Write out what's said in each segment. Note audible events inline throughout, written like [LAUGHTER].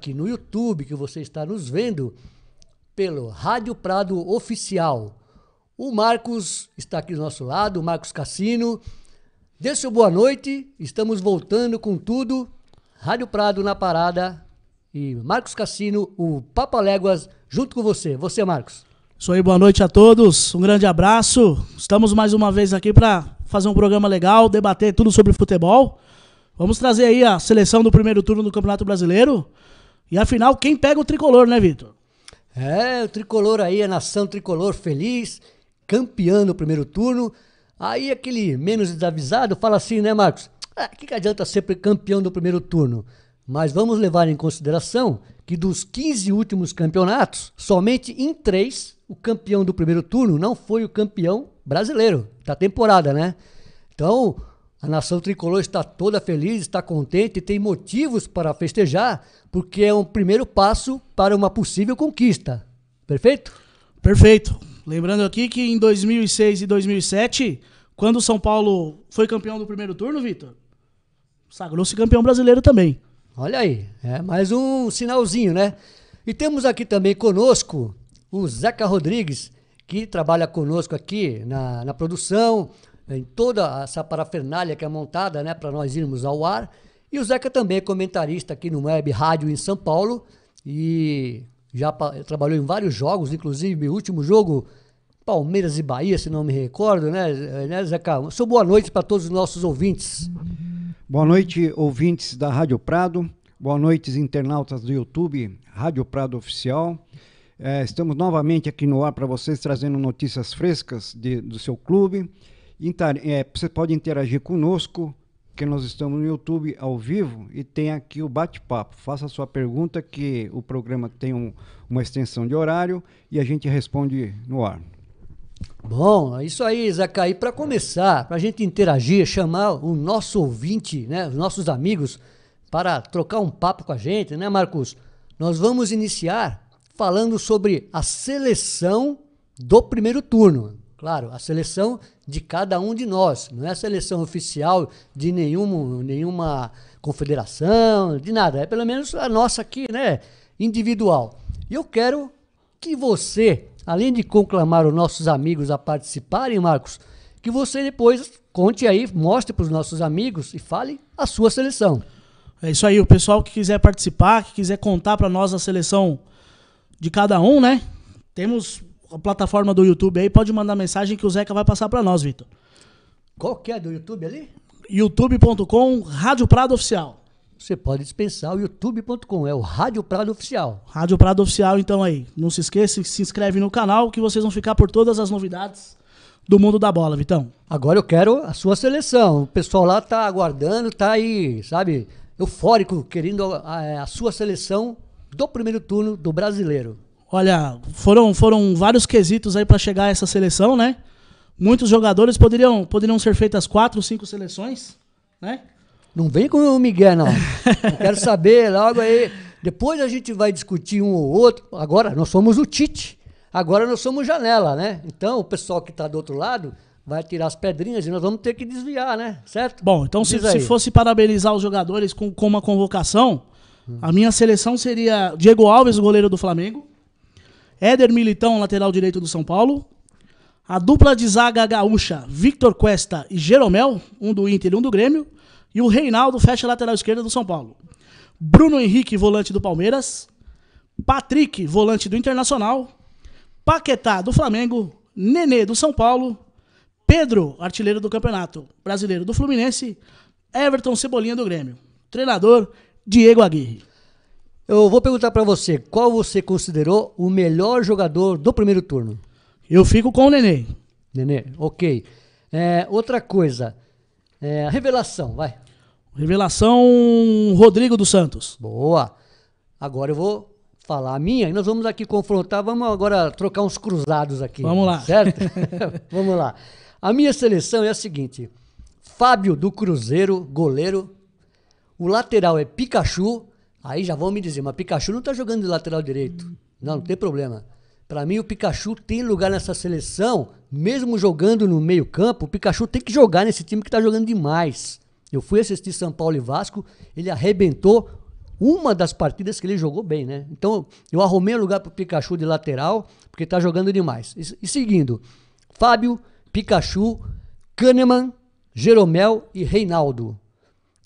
aqui no YouTube, que você está nos vendo pelo Rádio Prado Oficial. O Marcos está aqui do nosso lado, o Marcos Cassino. Dê seu boa noite, estamos voltando com tudo. Rádio Prado na parada e Marcos Cassino, o Papa Léguas, junto com você. Você, Marcos. Isso aí, boa noite a todos, um grande abraço. Estamos mais uma vez aqui para fazer um programa legal, debater tudo sobre futebol. Vamos trazer aí a seleção do primeiro turno do Campeonato Brasileiro. E afinal, quem pega o tricolor, né, Vitor? É, o tricolor aí, a nação tricolor feliz, campeão no primeiro turno. Aí aquele menos desavisado fala assim, né, Marcos? O ah, que, que adianta ser campeão do primeiro turno? Mas vamos levar em consideração que dos 15 últimos campeonatos, somente em três o campeão do primeiro turno não foi o campeão brasileiro da temporada, né? Então, a nação tricolor está toda feliz, está contente e tem motivos para festejar, porque é um primeiro passo para uma possível conquista. Perfeito? Perfeito. Lembrando aqui que em 2006 e 2007, quando o São Paulo foi campeão do primeiro turno, Vitor, sagrou-se campeão brasileiro também. Olha aí, é mais um sinalzinho, né? E temos aqui também conosco o Zeca Rodrigues, que trabalha conosco aqui na, na produção, né, em toda essa parafernália que é montada né, para nós irmos ao ar. E o Zeca também é comentarista aqui no Web Rádio em São Paulo e já trabalhou em vários jogos, inclusive o último jogo Palmeiras e Bahia, se não me recordo, né, eh, né Zeca? Sou boa noite para todos os nossos ouvintes. Boa noite, ouvintes da Rádio Prado. Boa noite, internautas do YouTube, Rádio Prado Oficial. É, estamos novamente aqui no ar para vocês trazendo notícias frescas de, do seu clube é, você pode interagir conosco, que nós estamos no YouTube ao vivo e tem aqui o bate-papo. Faça sua pergunta, que o programa tem um, uma extensão de horário e a gente responde no ar. Bom, é isso aí, Zacaí. Para começar, para a gente interagir, chamar o nosso ouvinte, né, os nossos amigos, para trocar um papo com a gente, né, Marcos? Nós vamos iniciar falando sobre a seleção do primeiro turno. Claro, a seleção de cada um de nós. Não é a seleção oficial de nenhum, nenhuma confederação, de nada. É pelo menos a nossa aqui, né? Individual. E eu quero que você, além de conclamar os nossos amigos a participarem, Marcos, que você depois conte aí, mostre para os nossos amigos e fale a sua seleção. É isso aí, o pessoal que quiser participar, que quiser contar para nós a seleção de cada um, né? Temos a plataforma do YouTube aí, pode mandar mensagem que o Zeca vai passar para nós, Vitor. Qual que é do YouTube ali? youtube.com, Rádio Prado Oficial. Você pode dispensar o youtube.com, é o Rádio Prado Oficial. Rádio Prado Oficial, então aí. Não se esqueça, se inscreve no canal que vocês vão ficar por todas as novidades do mundo da bola, Vitão. Agora eu quero a sua seleção. O pessoal lá tá aguardando, tá aí, sabe, eufórico, querendo a, é, a, a sua seleção do primeiro turno do brasileiro. Olha, foram, foram vários quesitos aí para chegar a essa seleção, né? Muitos jogadores poderiam, poderiam ser feitas quatro, cinco seleções, né? Não vem com o Miguel, não. Eu quero saber logo aí. Depois a gente vai discutir um ou outro. Agora nós somos o Tite. Agora nós somos janela, né? Então o pessoal que está do outro lado vai tirar as pedrinhas e nós vamos ter que desviar, né? Certo? Bom, então se, se, fosse parabenizar os jogadores com, com uma convocação, hum. a minha seleção seria Diego Alves, goleiro do Flamengo. Éder Militão, lateral direito do São Paulo. A dupla de zaga gaúcha, Victor Cuesta e Jeromel, um do Inter e um do Grêmio. E o Reinaldo fecha lateral esquerda do São Paulo. Bruno Henrique, volante do Palmeiras. Patrick, volante do Internacional. Paquetá, do Flamengo. Nenê, do São Paulo. Pedro, artilheiro do Campeonato Brasileiro do Fluminense. Everton Cebolinha, do Grêmio. Treinador, Diego Aguirre. Eu vou perguntar para você, qual você considerou o melhor jogador do primeiro turno? Eu fico com o Nenê. Nenê, ok. É, outra coisa, é, revelação, vai. Revelação Rodrigo dos Santos. Boa. Agora eu vou falar a minha e nós vamos aqui confrontar, vamos agora trocar uns cruzados aqui. Vamos lá. Certo? [LAUGHS] [LAUGHS] vamos lá. A minha seleção é a seguinte: Fábio do Cruzeiro, goleiro. O lateral é Pikachu Aí já vão me dizer, mas Pikachu não tá jogando de lateral direito. Não, não tem problema. Para mim, o Pikachu tem lugar nessa seleção, mesmo jogando no meio-campo. O Pikachu tem que jogar nesse time que tá jogando demais. Eu fui assistir São Paulo e Vasco, ele arrebentou uma das partidas que ele jogou bem, né? Então, eu arrumei um lugar pro Pikachu de lateral, porque tá jogando demais. E, e seguindo, Fábio, Pikachu, Kahneman, Jeromel e Reinaldo.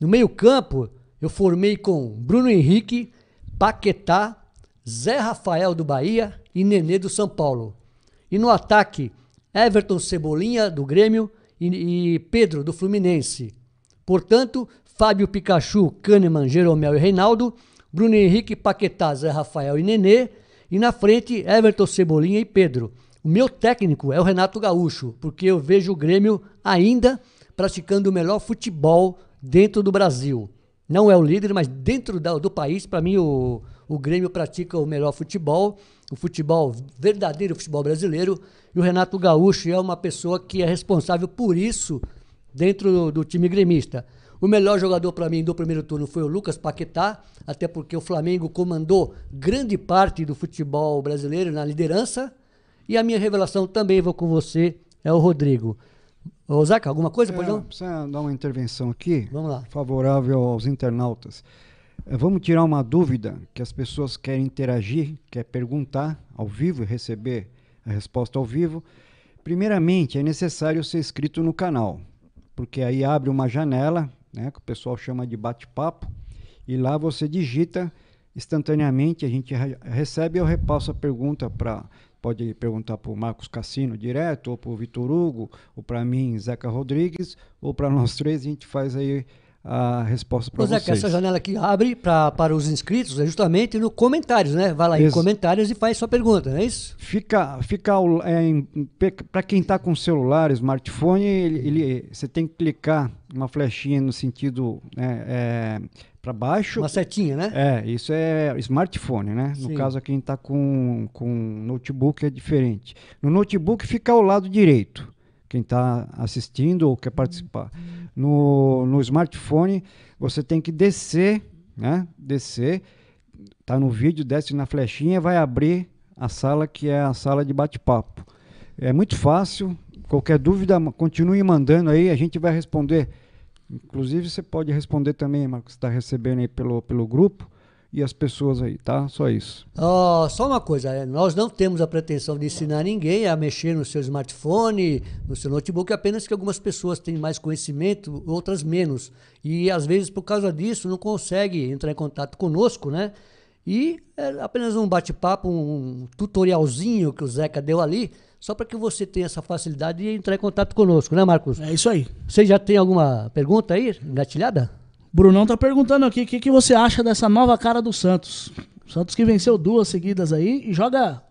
No meio-campo, eu formei com Bruno Henrique, Paquetá, Zé Rafael do Bahia e Nenê do São Paulo. E no ataque, Everton Cebolinha do Grêmio e, e Pedro do Fluminense. Portanto, Fábio Pikachu, Kahneman, Jeromel e Reinaldo, Bruno Henrique, Paquetá, Zé Rafael e Nenê. E na frente, Everton Cebolinha e Pedro. O meu técnico é o Renato Gaúcho, porque eu vejo o Grêmio ainda praticando o melhor futebol dentro do Brasil não é o líder, mas dentro da, do país, para mim, o, o Grêmio pratica o melhor futebol, o futebol verdadeiro, o futebol brasileiro, e o Renato Gaúcho é uma pessoa que é responsável por isso dentro do, do time gremista. O melhor jogador para mim do primeiro turno foi o Lucas Paquetá, até porque o Flamengo comandou grande parte do futebol brasileiro na liderança. E a minha revelação também vou com você, é o Rodrigo. Ô, Zaca, alguma coisa? É, não? Precisa dar uma intervenção aqui. Vamos lá. Favorável aos internautas. É, vamos tirar uma dúvida que as pessoas querem interagir, quer perguntar ao vivo e receber a resposta ao vivo. Primeiramente, é necessário ser inscrito no canal, porque aí abre uma janela, né, que o pessoal chama de bate-papo, e lá você digita instantaneamente, a gente recebe, eu repasso a pergunta para Pode perguntar para o Marcos Cassino direto, ou para o Vitor Hugo, ou para mim, Zeca Rodrigues, ou para [LAUGHS] nós três, a gente faz aí a resposta para vocês. Pois é, que essa janela que abre pra, para os inscritos é justamente no comentários, né? Vai lá em comentários e faz sua pergunta, não é isso? Fica, fica é, para quem está com celular, smartphone, ele, ele, você tem que clicar uma flechinha no sentido né, é, para baixo. Uma setinha, né? É, isso é smartphone, né? Sim. No caso, quem está com, com notebook é diferente. No notebook fica ao lado direito quem está assistindo ou quer participar. No, no smartphone, você tem que descer, né? Descer, tá no vídeo, desce na flechinha, vai abrir a sala que é a sala de bate-papo. É muito fácil, qualquer dúvida, continue mandando aí, a gente vai responder. Inclusive, você pode responder também, Marcos, está recebendo aí pelo, pelo grupo e as pessoas aí, tá? Só isso. Oh, só uma coisa, é, nós não temos a pretensão de ensinar ninguém a mexer no seu smartphone, no seu notebook, apenas que algumas pessoas têm mais conhecimento, outras menos. E às vezes, por causa disso, não consegue entrar em contato conosco, né? E é apenas um bate-papo, um tutorialzinho que o Zeca deu ali, só para que você tenha essa facilidade de entrar em contato conosco, né, Marcos? É isso aí. Você já tem alguma pergunta aí, engatilhada? Brunão tá perguntando aqui o que, que você acha dessa nova cara do Santos. Santos que venceu duas seguidas aí e joga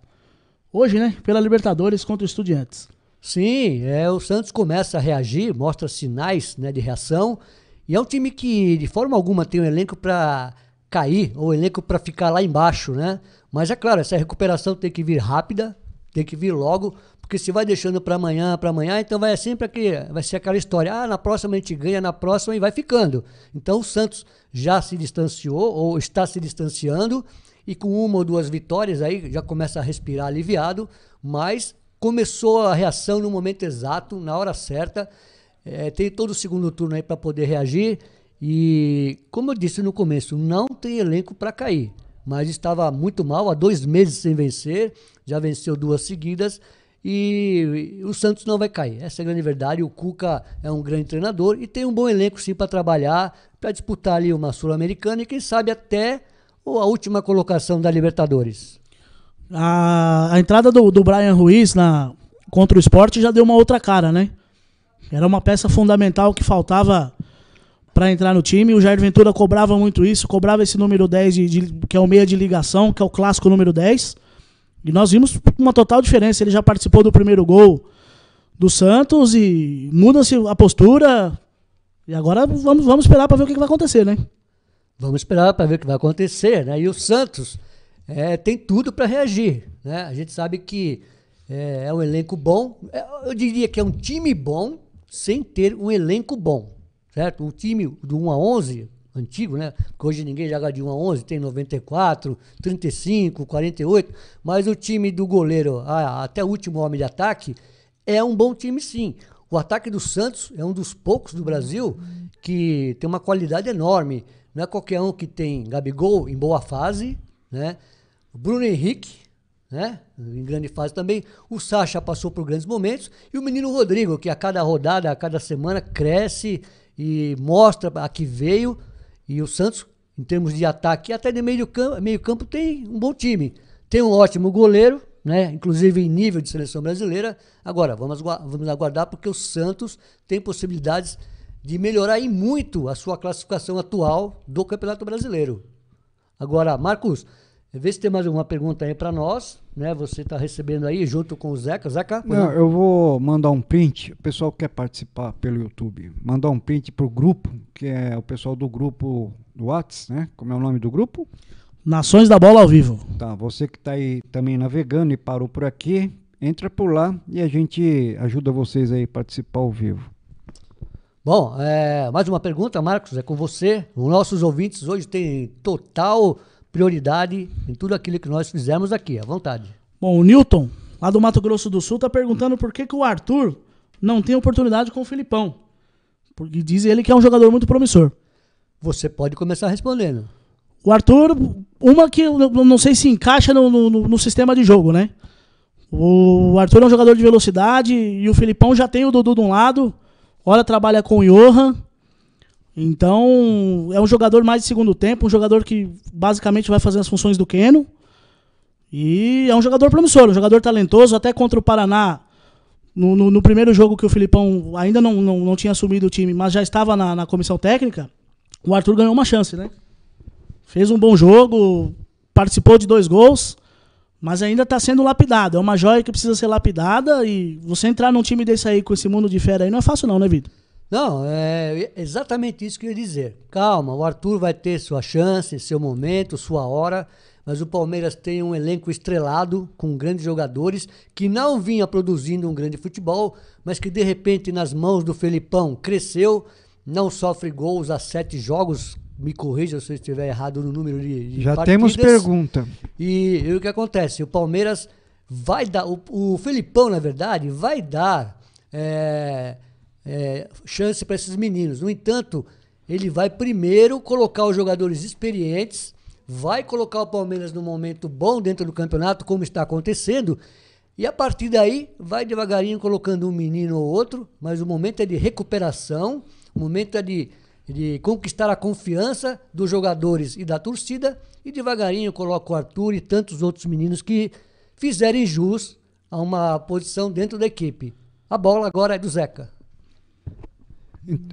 hoje, né? Pela Libertadores contra o Estudiantes. Sim, é, o Santos começa a reagir, mostra sinais né, de reação. E é um time que, de forma alguma, tem um elenco para cair, ou um elenco para ficar lá embaixo, né? Mas é claro, essa recuperação tem que vir rápida, tem que vir logo, porque se vai deixando para amanhã, para amanhã, então vai sempre aqui, vai ser aquela história. Ah, na próxima a gente ganha, na próxima e vai ficando. Então o Santos já se distanciou ou está se distanciando e com uma ou duas vitórias aí já começa a respirar aliviado, mas começou a reação no momento exato, na hora certa. É, tem todo o segundo turno aí para poder reagir e, como eu disse no começo, não tem elenco para cair, mas estava muito mal, há dois meses sem vencer, já venceu duas seguidas e o Santos não vai cair. Essa é a grande verdade. O Cuca é um grande treinador e tem um bom elenco sim para trabalhar, para disputar ali uma Sul-Americana e quem sabe até a última colocação da Libertadores. A, a entrada do, do Brian Ruiz na, contra o esporte já deu uma outra cara, né? Era uma peça fundamental que faltava para entrar no time. O Jair Ventura cobrava muito isso, cobrava esse número 10, de, de, que é o meia de ligação, que é o clássico número 10. E nós vimos uma total diferença. Ele já participou do primeiro gol do Santos e muda-se a postura. E agora vamos, vamos esperar para ver o que, vai acontecer, né? Vamos esperar para ver o que vai acontecer, né? E o Santos é, tem tudo para reagir, né? A gente sabe que é, é um elenco bom. É, eu diria que é um time bom sem ter um elenco bom, certo? Um time do 1 a 11 antigo, né? Porque hoje ninguém joga de 1 a 11, tem 94, 35, 48. Mas o time do goleiro, até o último homem de ataque, é um bom time sim. O ataque do Santos é um dos poucos do Brasil que tem uma qualidade enorme. Não é qualquer um que tem Gabigol em boa fase, né? Bruno Henrique, né? Em grande fase também. O Sacha passou por grandes momentos. E o menino Rodrigo, que a cada rodada, a cada semana, cresce e mostra a que veio. E o Santos, em termos de ataque, até de meio campo, meio campo tem um bom time. Tem um ótimo goleiro, né? inclusive em nível de seleção brasileira. Agora, vamos, vamos aguardar, porque o Santos tem possibilidades de melhorar e muito a sua classificação atual do Campeonato Brasileiro. Agora, Marcos, vê se tem mais alguma pergunta aí para nós né? Você está recebendo aí junto com o Zeca. Zeca? Não, eu vou mandar um print. O pessoal quer participar pelo YouTube, mandar um print para o grupo, que é o pessoal do grupo do Whats, né? Como é o nome do grupo? Nações da Bola ao Vivo. Tá, você que está aí também navegando e parou por aqui, entra por lá e a gente ajuda vocês aí a participar ao vivo. Bom, é, mais uma pergunta, Marcos, é com você. Os nossos ouvintes hoje têm total prioridade em tudo aquilo que nós fizemos aqui, à vontade. Bom, o Newton, lá do Mato Grosso do Sul, está perguntando por que, que o Arthur não tem oportunidade com o Filipão. Porque diz ele que é um jogador muito promissor. Você pode começar respondendo. O Arthur, uma que não sei se encaixa no, no, no sistema de jogo, né? O Arthur é um jogador de velocidade e o Filipão já tem o Dudu de um lado, ora trabalha com o Johan então, é um jogador mais de segundo tempo, um jogador que basicamente vai fazer as funções do Keno. E é um jogador promissor, um jogador talentoso, até contra o Paraná. No, no, no primeiro jogo que o Filipão ainda não, não, não, tinha assumido o time, mas já estava na, na comissão técnica, o Arthur ganhou uma chance, né? Fez um bom jogo, participou de dois gols, mas ainda está sendo lapidado. É uma joia que precisa ser lapidada e você entrar num time desse aí com esse mundo de fera aí não é fácil não, né, Vitor? Não, é exatamente isso que eu ia dizer. Calma, o Arthur vai ter sua chance, seu momento, sua hora, mas o Palmeiras tem um elenco estrelado com grandes jogadores que não vinha produzindo um grande futebol, mas que de repente nas mãos do Felipão cresceu, não sofre gols há sete jogos. Me corrija se eu estiver errado no número de, de Já partidas. temos pergunta. E, e, o que acontece? O Palmeiras vai dar. O, o Felipão, na verdade, vai dar. É, é, chance para esses meninos. No entanto, ele vai primeiro colocar os jogadores experientes, vai colocar o Palmeiras num momento bom dentro do campeonato, como está acontecendo, e a partir daí vai devagarinho colocando um menino ou outro, mas o momento é de recuperação, o momento é de, de conquistar a confiança dos jogadores e da torcida, e devagarinho coloca o Arthur e tantos outros meninos que fizerem jus a uma posição dentro da equipe. A bola agora é do Zeca.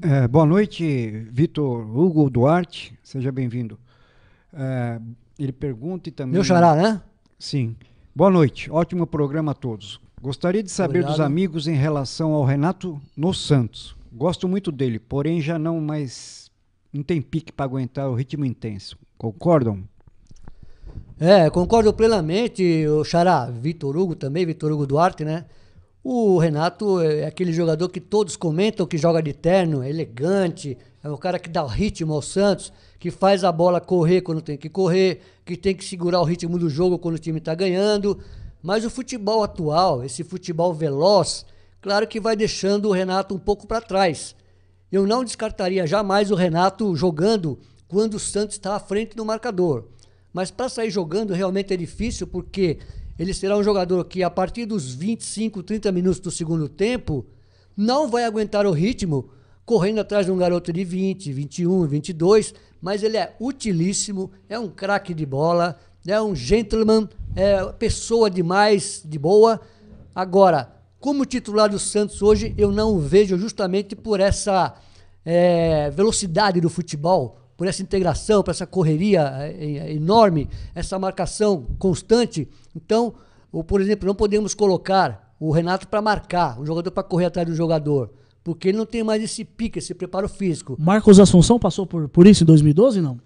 É, boa noite, Vitor Hugo Duarte, seja bem-vindo. É, ele pergunta e também. Meu xará, né? Sim. Boa noite, ótimo programa a todos. Gostaria de saber Obrigado. dos amigos em relação ao Renato nos Santos. Gosto muito dele, porém já não mais não tem pique para aguentar o ritmo intenso. Concordam? É, concordo plenamente, o Xará, Vitor Hugo também, Vitor Hugo Duarte, né? O Renato é aquele jogador que todos comentam que joga de terno, é elegante, é o cara que dá o ritmo ao Santos, que faz a bola correr quando tem que correr, que tem que segurar o ritmo do jogo quando o time está ganhando. Mas o futebol atual, esse futebol veloz, claro que vai deixando o Renato um pouco para trás. Eu não descartaria jamais o Renato jogando quando o Santos está à frente do marcador. Mas para sair jogando realmente é difícil porque ele será um jogador que, a partir dos 25, 30 minutos do segundo tempo, não vai aguentar o ritmo correndo atrás de um garoto de 20, 21, 22, mas ele é utilíssimo, é um craque de bola, é um gentleman, é pessoa demais, de boa. Agora, como titular do Santos hoje, eu não o vejo justamente por essa é, velocidade do futebol, por essa integração, por essa correria é, é, é, enorme, essa marcação constante. Então, ou, por exemplo, não podemos colocar o Renato para marcar, o jogador para correr atrás do jogador, porque ele não tem mais esse pique, esse preparo físico. Marcos Assunção passou por, por isso em 2012, não?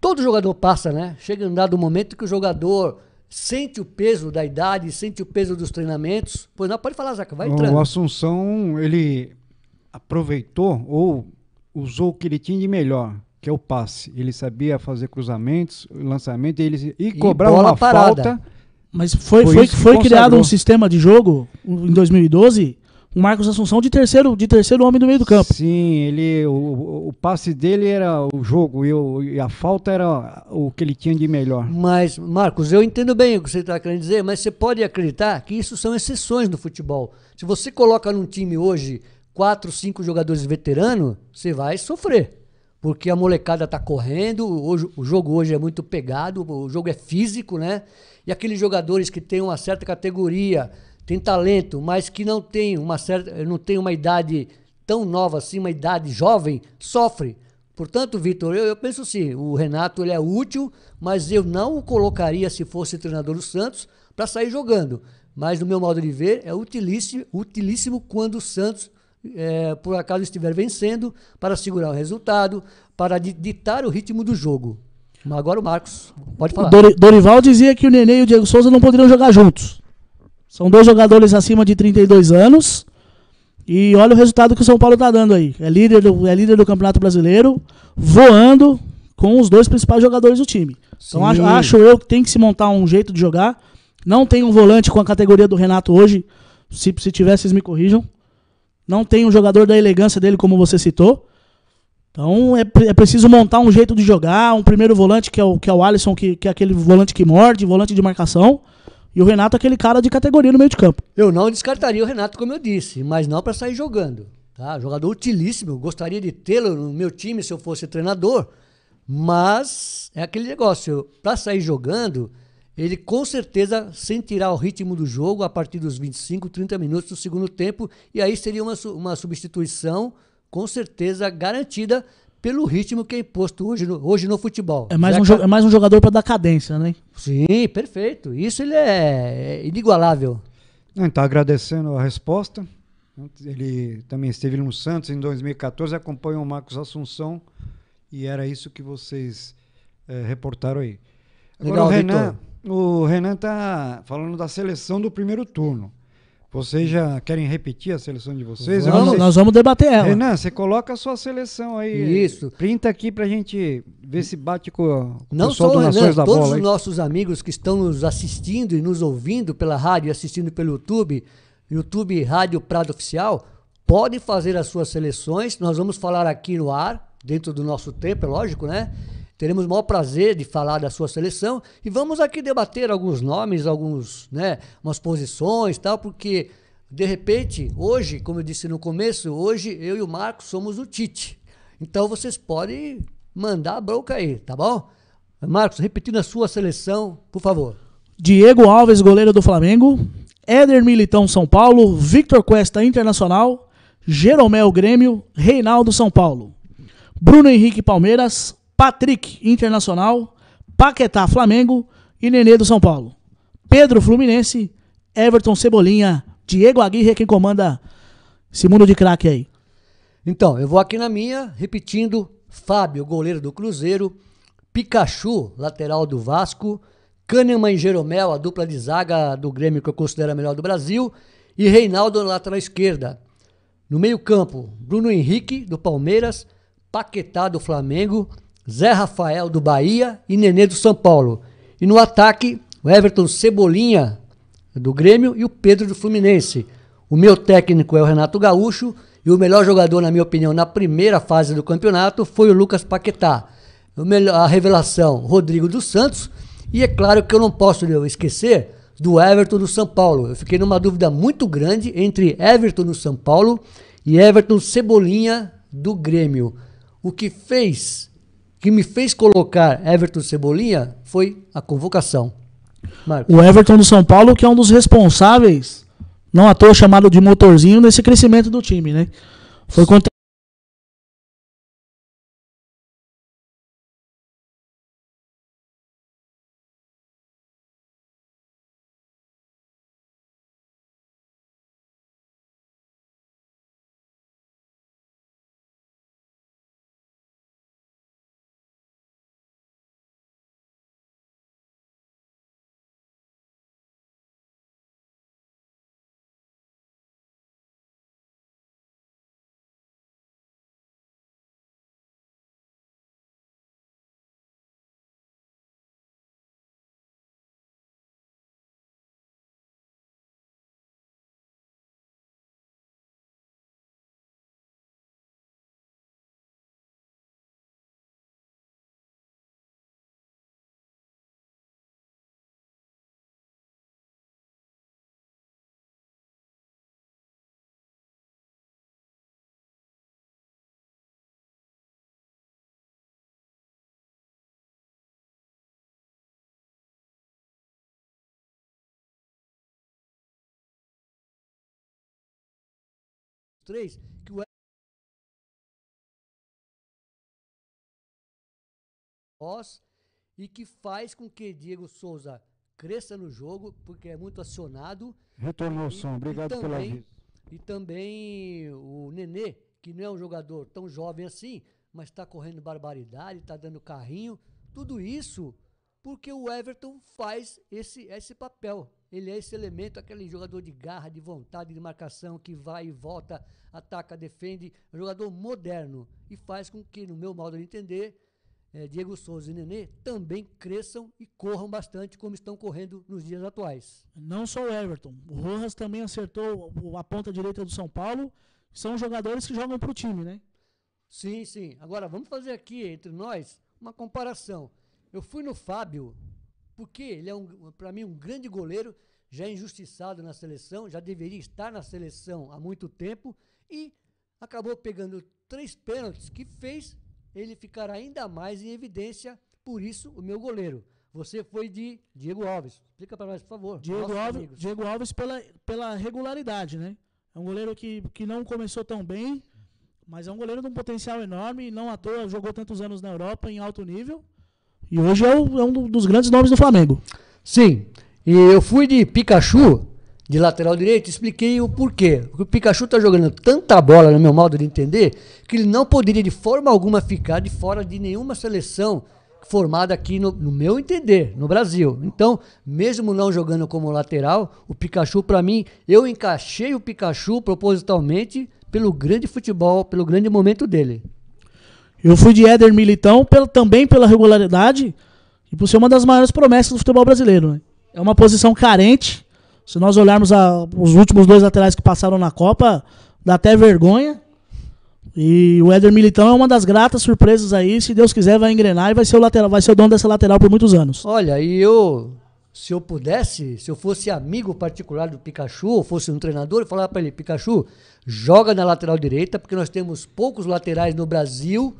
Todo jogador passa, né? Chega um dado momento que o jogador sente o peso da idade, sente o peso dos treinamentos. Pois não, pode falar, Zaca, vai entrando. O Assunção, ele aproveitou ou usou o que ele tinha de melhor que é o passe. Ele sabia fazer cruzamentos, lançamento, ele e, e cobrar uma parada. falta. Mas foi, foi, foi, foi criado um sistema de jogo em 2012 o Marcos Assunção de terceiro, de terceiro homem do meio do campo. Sim, ele o, o passe dele era o jogo e, o, e, a falta era o que ele tinha de melhor. Mas, Marcos, eu entendo bem o que você está querendo dizer, mas você pode acreditar que isso são exceções do futebol. Se você coloca num time hoje quatro, cinco jogadores veteranos, você vai sofrer porque a molecada tá correndo, hoje, o jogo hoje é muito pegado, o jogo é físico, né? E aqueles jogadores que têm uma certa categoria, têm talento, mas que não tem uma certa, não tem uma idade tão nova assim, uma idade jovem, sofre. Portanto, Vitor, eu, eu penso sim, o Renato ele é útil, mas eu não o colocaria se fosse treinador do Santos para sair jogando. Mas no meu modo de ver, é utilíssimo, utilíssimo quando o Santos é, por acaso estiver vencendo, para segurar o resultado, para ditar o ritmo do jogo. Agora o Marcos, pode falar. O Dorival dizia que o Nenê e o Diego Souza não poderiam jogar juntos. São dois jogadores acima de 32 anos. E olha o resultado que o São Paulo está dando aí. É líder, do, é líder do Campeonato Brasileiro, voando com os dois principais jogadores do time. Então, Sim. Então acho, acho eu que tem que se montar um jeito de jogar. Não tem um volante com a categoria do Renato hoje. Se, se tiver, vocês me corrijam. Não tem um jogador da elegância dele, como você citou. Então é, é preciso montar um jeito de jogar. Um primeiro volante, que é o, que é o Alisson, que, que é aquele volante que morde, volante de marcação. E o Renato, é aquele cara de categoria no meio de campo. Eu não descartaria o Renato, como eu disse, mas não para sair jogando. Tá? Jogador utilíssimo, gostaria de tê-lo no meu time se eu fosse treinador. Mas é aquele negócio, para sair jogando, ele com certeza sentirá o ritmo do jogo a partir dos 25, 30 minutos do segundo tempo, e aí seria uma, uma substituição com certeza garantida pelo ritmo que é imposto hoje no, hoje no futebol. É mais, um, é mais um jogador para dar cadência, né? Sim, perfeito. Isso ele é, é inigualável. Está agradecendo a resposta. Ele também esteve no Santos em 2014, acompanhou o Marcos Assunção e era isso que vocês é, reportaram aí. Agora Legal, o Renan, Victor. O Renan tá falando da seleção do primeiro turno. Vocês já querem repetir a seleção de vocês? Vamos, nós vamos debater ela. Renan, você coloca a sua seleção aí. Isso. Printa aqui para a gente ver se bate com, com Não o pessoal só o Renan, da todos os nossos amigos que estão nos assistindo e nos ouvindo pela rádio e assistindo pelo YouTube, YouTube Rádio Prado Oficial, podem fazer as suas seleções. Nós vamos falar aqui no ar, dentro do nosso tempo, é lógico, né? Teremos o maior prazer de falar da sua seleção e vamos aqui debater alguns nomes, alguns, né, umas posições, tal, porque de repente, hoje, como eu disse no começo, hoje eu e o Marcos somos o Tite. Então vocês podem mandar a bronca aí, tá bom? Marcos, repetindo a sua seleção, por favor. Diego Alves, goleiro do Flamengo. Éder Militão, São Paulo. Victor Cuesta, Internacional. Jeromel, Grêmio. Reinaldo, São Paulo. Bruno Henrique, Palmeiras. Patrick, Internacional, Paquetá, Flamengo e Nenê do São Paulo. Pedro, Fluminense, Everton, Cebolinha, Diego Aguirre, é quem comanda esse mundo de craque aí. Então, eu vou aqui na minha, repetindo, Fábio, goleiro do Cruzeiro, Pikachu, lateral do Vasco, Kahneman e Jeromel, a dupla de zaga do Grêmio que eu considero a melhor do Brasil, e Reinaldo na lateral esquerda. No meio-campo, Bruno Henrique, do Palmeiras, Paquetá, do Flamengo Zé Rafael do Bahia e Nenê do São Paulo. E no ataque, o Everton Cebolinha do Grêmio e o Pedro do Fluminense. O meu técnico é o Renato Gaúcho e o melhor jogador, na minha opinião, na primeira fase do campeonato foi o Lucas Paquetá. A revelação, Rodrigo dos Santos. E é claro que eu não posso né, esquecer do Everton do São Paulo. Eu fiquei numa dúvida muito grande entre Everton do São Paulo e Everton Cebolinha do Grêmio. O que fez que me fez colocar Everton Cebolinha foi a convocação. Marcos. O Everton do São Paulo, que é um dos responsáveis, não à toa chamado de motorzinho, nesse crescimento do time, né? Foi três que o nós e que faz com que Diego Souza cresça no jogo, porque é muito acionado. Retornou o som, obrigado pela aviso. E também o Nenê, que não é um jogador tão jovem assim, mas está correndo barbaridade, está dando carrinho. Tudo isso porque o Everton faz esse, esse papel. Ele é esse elemento, aquele jogador de garra, de vontade, de marcação, que vai e volta, ataca, defende. Um jogador moderno. E faz com que, no meu modo de entender, eh, Diego Souza e Nenê também cresçam e corram bastante, como estão correndo nos dias atuais. Não só o Everton. O Rojas também acertou a ponta direita do São Paulo. São jogadores que jogam para o time, né? Sim, sim. Agora, vamos fazer aqui, entre nós, uma comparação. Eu fui no Fábio, porque ele é, um, para mim, um grande goleiro, já é injustiçado na seleção, já deveria estar na seleção há muito tempo e acabou pegando três pênaltis que fez ele ficar ainda mais em evidência. Por isso, o meu goleiro. Você foi de Diego Alves. Explica para nós, por favor. Diego Alves, Diego Alves pela, pela regularidade, né? É um goleiro que, que não começou tão bem, mas é um goleiro de um potencial enorme. Não à toa jogou tantos anos na Europa em alto nível. E hoje é, o, é um dos grandes nomes do Flamengo. Sim. E eu fui de Pikachu, de lateral direito, expliquei o porquê. Porque o Pikachu está jogando tanta bola, no meu modo de entender, que ele não poderia de forma alguma ficar de fora de nenhuma seleção formada aqui, no, no meu entender, no Brasil. Então, mesmo não jogando como lateral, o Pikachu, para mim, eu encaixei o Pikachu propositalmente pelo grande futebol, pelo grande momento dele. Eu fui de Éder Militão pelo, também pela regularidade e por ser uma das maiores promessas do futebol brasileiro. Né? É uma posição carente. Se nós olharmos a, os últimos dois laterais que passaram na Copa, dá até vergonha. E o Éder Militão é uma das gratas surpresas aí. Se Deus quiser, vai engrenar e vai ser o lateral, vai ser o dono dessa lateral por muitos anos. Olha, e eu, se eu pudesse, se eu fosse amigo particular do Pikachu, ou fosse um treinador, eu falava para ele, Pikachu, joga na lateral direita, porque nós temos poucos laterais no Brasil,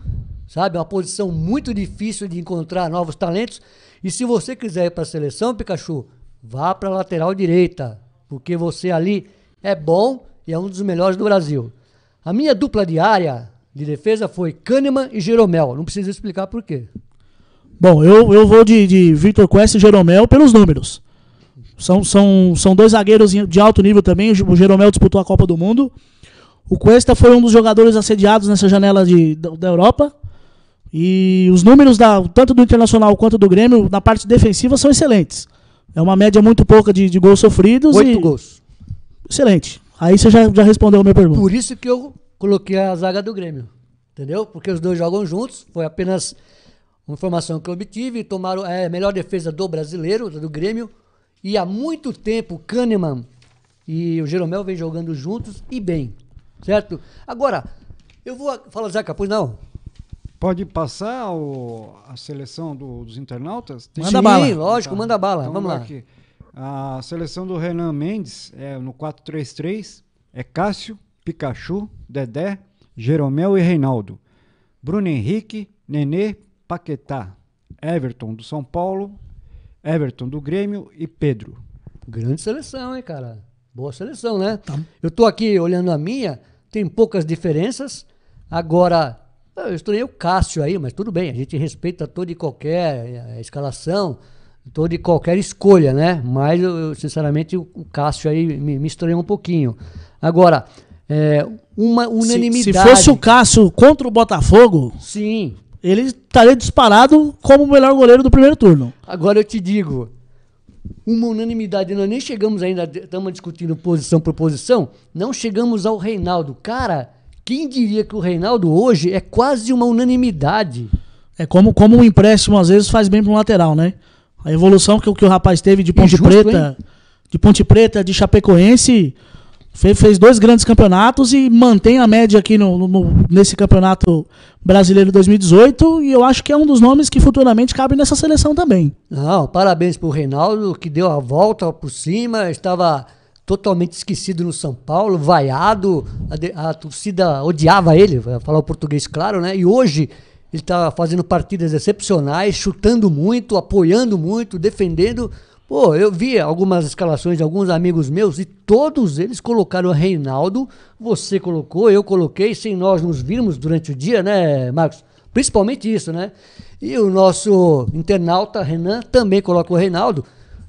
sabe? É uma posição muito difícil de encontrar novos talentos. E se você quiser ir para a seleção, Pikachu, vá para a lateral direita, porque você ali é bom e é um dos melhores do Brasil. A minha dupla de área de defesa foi Kahneman e Jeromel. Não preciso explicar por quê. Bom, eu, eu vou de, de Victor Quest e Jeromel pelos números. São, são, são dois zagueiros de alto nível também. O Jeromel disputou a Copa do Mundo. O Cuesta foi um dos jogadores assediados nessa janela de, da, da Europa. E os números da, tanto do Internacional quanto do Grêmio, na parte defensiva, são excelentes. É uma média muito pouca de, de gols sofridos. Oito e... gols. Excelente. Aí você já, já respondeu a minha pergunta. Por isso que eu coloquei a zaga do Grêmio. Entendeu? Porque os dois jogam juntos. Foi apenas uma informação que eu obtive. Tomaram a é, melhor defesa do brasileiro, do Grêmio. E há muito tempo o Kahneman e o Jeromel vem jogando juntos e bem, certo? Agora, eu vou. falar Zeca, pois não? Pode passar o, a seleção do, dos internautas? Tem manda Sim, bala. lógico, tá. manda bala. Então, vamos lá. Aqui. A seleção do Renan Mendes é no 4-3-3 é Cássio, Pikachu, Dedé, Jeromel e Reinaldo. Bruno Henrique, Nenê, Paquetá, Everton do São Paulo, Everton do Grêmio e Pedro. Grande seleção, hein, cara? Boa seleção, né? Tá. Eu tô aqui olhando a minha, tem poucas diferenças. Agora, eu estranhei o Cássio aí, mas tudo bem, a gente respeita toda e qualquer eh, escalação, toda e qualquer escolha, né? Mas, eu, sinceramente, o Cássio aí me, me estranhou um pouquinho. Agora, é, uma unanimidade. Se, se, fosse o Cássio contra o Botafogo. Sim. Ele estaria tá disparado como o melhor goleiro do primeiro turno. Agora eu te digo, uma unanimidade, nós nem chegamos ainda, estamos discutindo posição por posição, não chegamos ao Reinaldo. Cara, quem diria que o Reinaldo hoje é quase uma unanimidade? É como, como um empréstimo às vezes faz bem para um lateral, né? A evolução que, que o rapaz teve de Ponte Injusto, Preta, hein? de Ponte Preta, de Chapecoense, Fez dois grandes campeonatos e mantém a média aqui no, no, nesse campeonato brasileiro 2018. E eu acho que é um dos nomes que futuramente cabe nessa seleção também. Não, parabéns para o Reinaldo, que deu a volta por cima, estava totalmente esquecido no São Paulo, vaiado, a, de, a torcida odiava ele, falar o português claro, né? E hoje ele está fazendo partidas excepcionais, chutando muito, apoiando muito, defendendo Pô, eu vi algumas escalações de alguns amigos meus e todos eles colocaram o Reinaldo. Você colocou, eu coloquei, sem nós nos virmos durante o dia, né, Marcos? Principalmente isso, né? E o nosso internauta Renan também coloca o Reinaldo.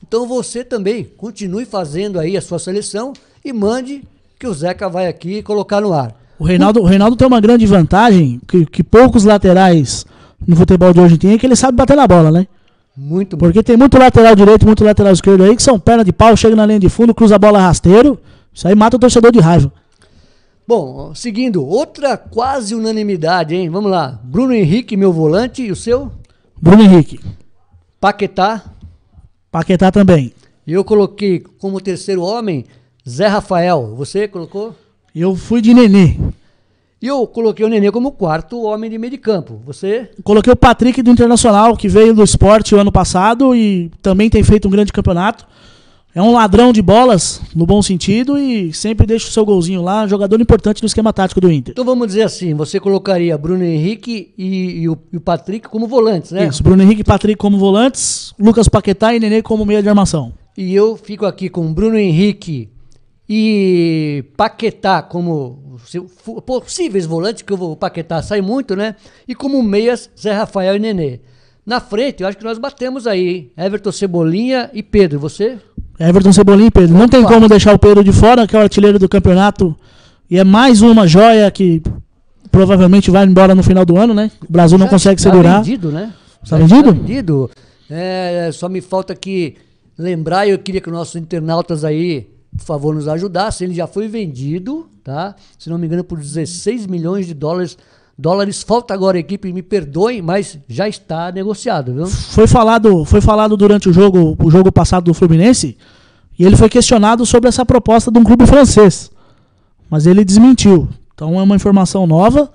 Então você também continue fazendo aí a sua seleção e mande que o Zeca vai aqui colocar no ar. O Reinaldo, o Reinaldo tem uma grande vantagem que, que poucos laterais no futebol de hoje têm, é que ele sabe bater na bola, né? Muito Porque tem muito lateral direito, muito lateral esquerdo aí, que são perna de pau, chega na linha de fundo, cruza a bola rasteiro. Isso aí mata o torcedor de raiva. Bom, seguindo, outra quase unanimidade, hein? Vamos lá. Bruno Henrique, meu volante, e o seu? Bruno Henrique. Paquetá. Paquetá também. E eu coloquei como terceiro homem Zé Rafael. Você colocou? Eu fui de Nenê. E eu coloquei o Nenê como quarto homem de meio de campo. Você? Coloquei o Patrick do Internacional, que veio do esporte o ano passado e também tem feito um grande campeonato. É um ladrão de bolas, no bom sentido, e sempre deixa o seu golzinho lá, jogador importante no esquema tático do Inter. Então vamos dizer assim, você colocaria Bruno Henrique e, e, o, e o, Patrick como volantes, né? Isso, Bruno Henrique e Patrick como volantes, Lucas Paquetá e Nenê como meia de armação. E eu fico aqui com Bruno Henrique, e Paquetá como possíveis volantes, que o Paquetá sai muito, né? E como meias, Zé Rafael e Nenê. Na frente, eu acho que nós batemos aí, Everton Cebolinha e Pedro, você? Everton Cebolinha e Pedro. Não tem como deixar o Pedro de fora, que é o artilheiro do campeonato. E é mais uma joia que provavelmente vai embora no final do ano, né? O Brasil não Já tá consegue segurar está Vendido, né? Está vendido? Está vendido. É, só me falta que lembrar, eu queria que os nossos internautas aí por favor, nos ajudasse. Ele já foi vendido, tá? Se não me engano, por 16 milhões de dólares. Dólares, falta agora a equipe, me perdoem, mas já está negociado, viu? Foi falado, foi falado durante o jogo, o jogo passado do Fluminense, e ele foi questionado sobre essa proposta de um clube francês. Mas ele desmentiu. Então é uma informação nova.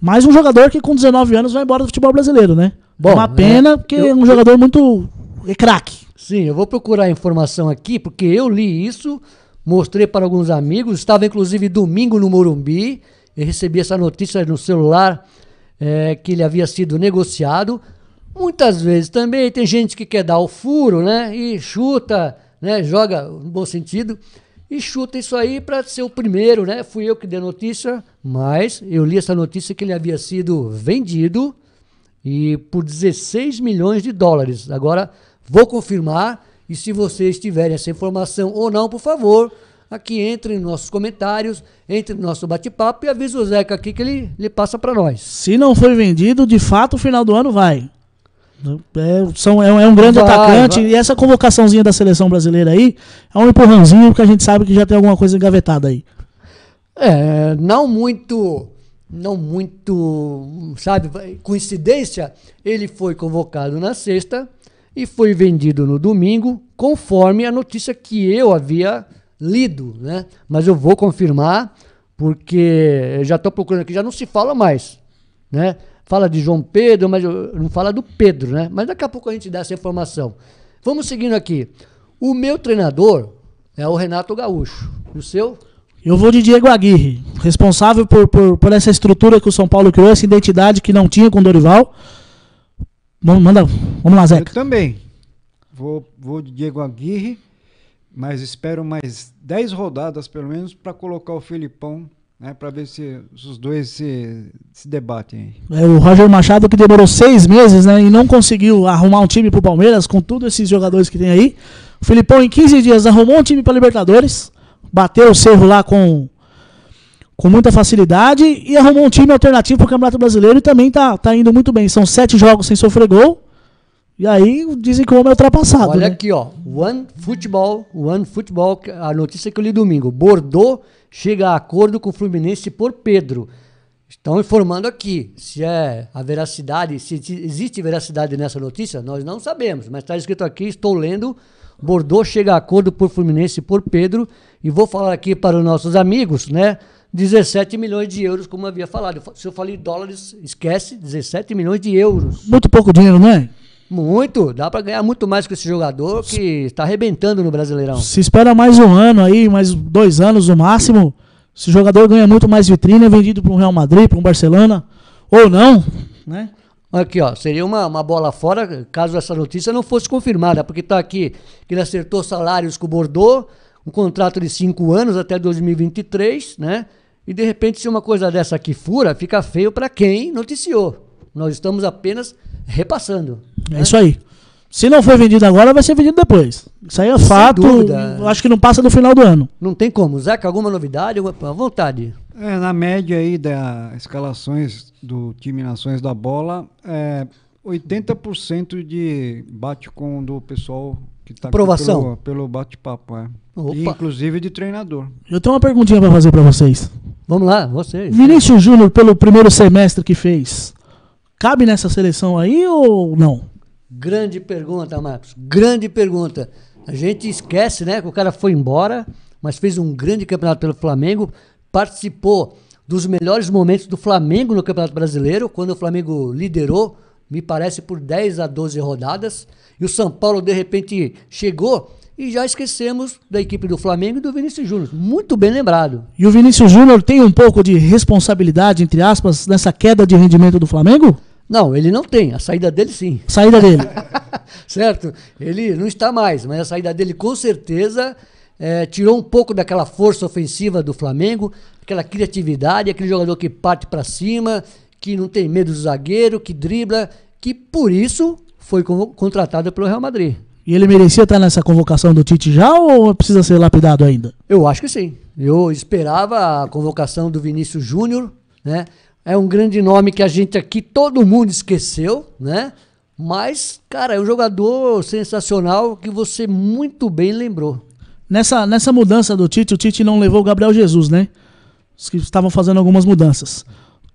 Mais um jogador que com 19 anos vai embora do futebol brasileiro, né? Bom, é uma pena, é, porque é eu, é um jogador muito é craque. Sim, eu vou procurar a informação aqui, porque eu li isso, mostrei para alguns amigos, estava inclusive domingo no Morumbi, e recebi essa notícia no celular é, que ele havia sido negociado. Muitas vezes também tem gente que quer dar o furo, né? E chuta, né? Joga no bom sentido e chuta isso aí para ser o primeiro, né? Fui eu que dei a notícia, mas eu li essa notícia que ele havia sido vendido e por 16 milhões de dólares. Agora Vou confirmar e se vocês tiverem essa informação ou não, por favor, aqui entre nos nossos comentários, entre no nosso bate-papo e avisa o Zeca aqui que ele, ele passa para nós. Se não foi vendido, de fato, o final do ano vai. É, são, é, um, é um grande vai, atacante vai. e essa convocaçãozinha da seleção brasileira aí é um empurrãozinho porque a gente sabe que já tem alguma coisa engavetada aí. É, não muito, não muito, sabe, coincidência, ele foi convocado na sexta, e foi vendido no domingo, conforme a notícia que eu havia lido, né? Mas eu vou confirmar, porque já estou procurando aqui, já não se fala mais, né? Fala de João Pedro, mas não fala do Pedro, né? Mas daqui a pouco a gente dá essa informação. Vamos seguindo aqui. O meu treinador é o Renato Gaúcho. E o seu? Eu vou de Diego Aguirre, responsável por, por, por essa estrutura que o São Paulo criou, essa identidade que não tinha com o Dorival. Vamos, manda, vamos lá, Zeca. Eu também. Vou, vou de Diego Aguirre, mas espero mais 10 rodadas, pelo menos, para colocar o Filipão né, para ver se os dois se, se debatem. É, o Roger Machado que demorou seis meses né, e não conseguiu arrumar um time para o Palmeiras com todos esses jogadores que tem aí. O Filipão em 15 dias arrumou um time para Libertadores, bateu o cerro lá com com muita facilidade e arrumou um time alternativo para o Campeonato Brasileiro e também tá, tá indo muito bem. São sete jogos sem sofrer gol. E aí dizem que o homem é ultrapassado. Olha né? aqui, ó. One Futebol, One Futebol, a notícia que eu li domingo. Bordeaux chega a acordo com o Fluminense por Pedro. Estão informando aqui se é a veracidade, se existe veracidade nessa notícia, nós não sabemos, mas está escrito aqui, estou lendo. Bordeaux chega a acordo por Fluminense por Pedro. E vou falar aqui para os nossos amigos, né? 17 milhões de euros, como eu havia falado. Se eu falei dólares, esquece, 17 milhões de euros. Muito pouco dinheiro, né? Muito, dá para ganhar muito mais com esse jogador que está arrebentando no Brasileirão. Se espera mais um ano aí, mais dois anos no máximo, esse jogador ganha muito mais vitrine, é vendido para um Real Madrid, para um Barcelona, ou não, né? Aqui, ó, seria uma, uma bola fora caso essa notícia não fosse confirmada, porque está aqui que ele acertou salários com o Bordeaux, um contrato de cinco anos até 2023, né? E de repente, se uma coisa dessa aqui fura, fica feio para quem noticiou. Nós estamos apenas repassando. É né? isso aí. Se não for vendido agora, vai ser vendido depois. Isso aí é Sem fato. Dúvida. Acho que não passa do final do ano. Não tem como. Zeca, alguma novidade? À vontade. É, na média aí das escalações do time Nações da Bola, é 80% de bate com do pessoal que tá Pelo, pelo bate-papo, é. inclusive de treinador. Eu tenho uma perguntinha para fazer para vocês. Vamos lá, vocês. Vinícius Júnior, pelo primeiro semestre que fez, cabe nessa seleção aí ou não? Grande pergunta, Marcos. Grande pergunta. A gente esquece, né, que o cara foi embora, mas fez um grande campeonato pelo Flamengo, participou dos melhores momentos do Flamengo no Campeonato Brasileiro, quando o Flamengo liderou me parece, por 10 a 12 rodadas. E o São Paulo, de repente, chegou e já esquecemos da equipe do Flamengo e do Vinícius Júnior. Muito bem lembrado. E o Vinícius Júnior tem um pouco de responsabilidade, entre aspas, nessa queda de rendimento do Flamengo? Não, ele não tem. A saída dele, sim. Saída dele. [LAUGHS] certo? Ele não está mais, mas a saída dele, com certeza, é, tirou um pouco daquela força ofensiva do Flamengo, aquela criatividade, aquele jogador que parte para cima que não tem medo do zagueiro, que dribla, que por isso foi contratado pelo Real Madrid. E ele merecia estar nessa convocação do Tite já ou precisa ser lapidado ainda? Eu acho que sim. Eu esperava a convocação do Vinícius Júnior, né? É um grande nome que a gente aqui todo mundo esqueceu, né? Mas, cara, é um jogador sensacional que você muito bem lembrou. Nessa, nessa mudança do Tite, o Tite não levou o Gabriel Jesus, né? Os que estavam fazendo algumas mudanças.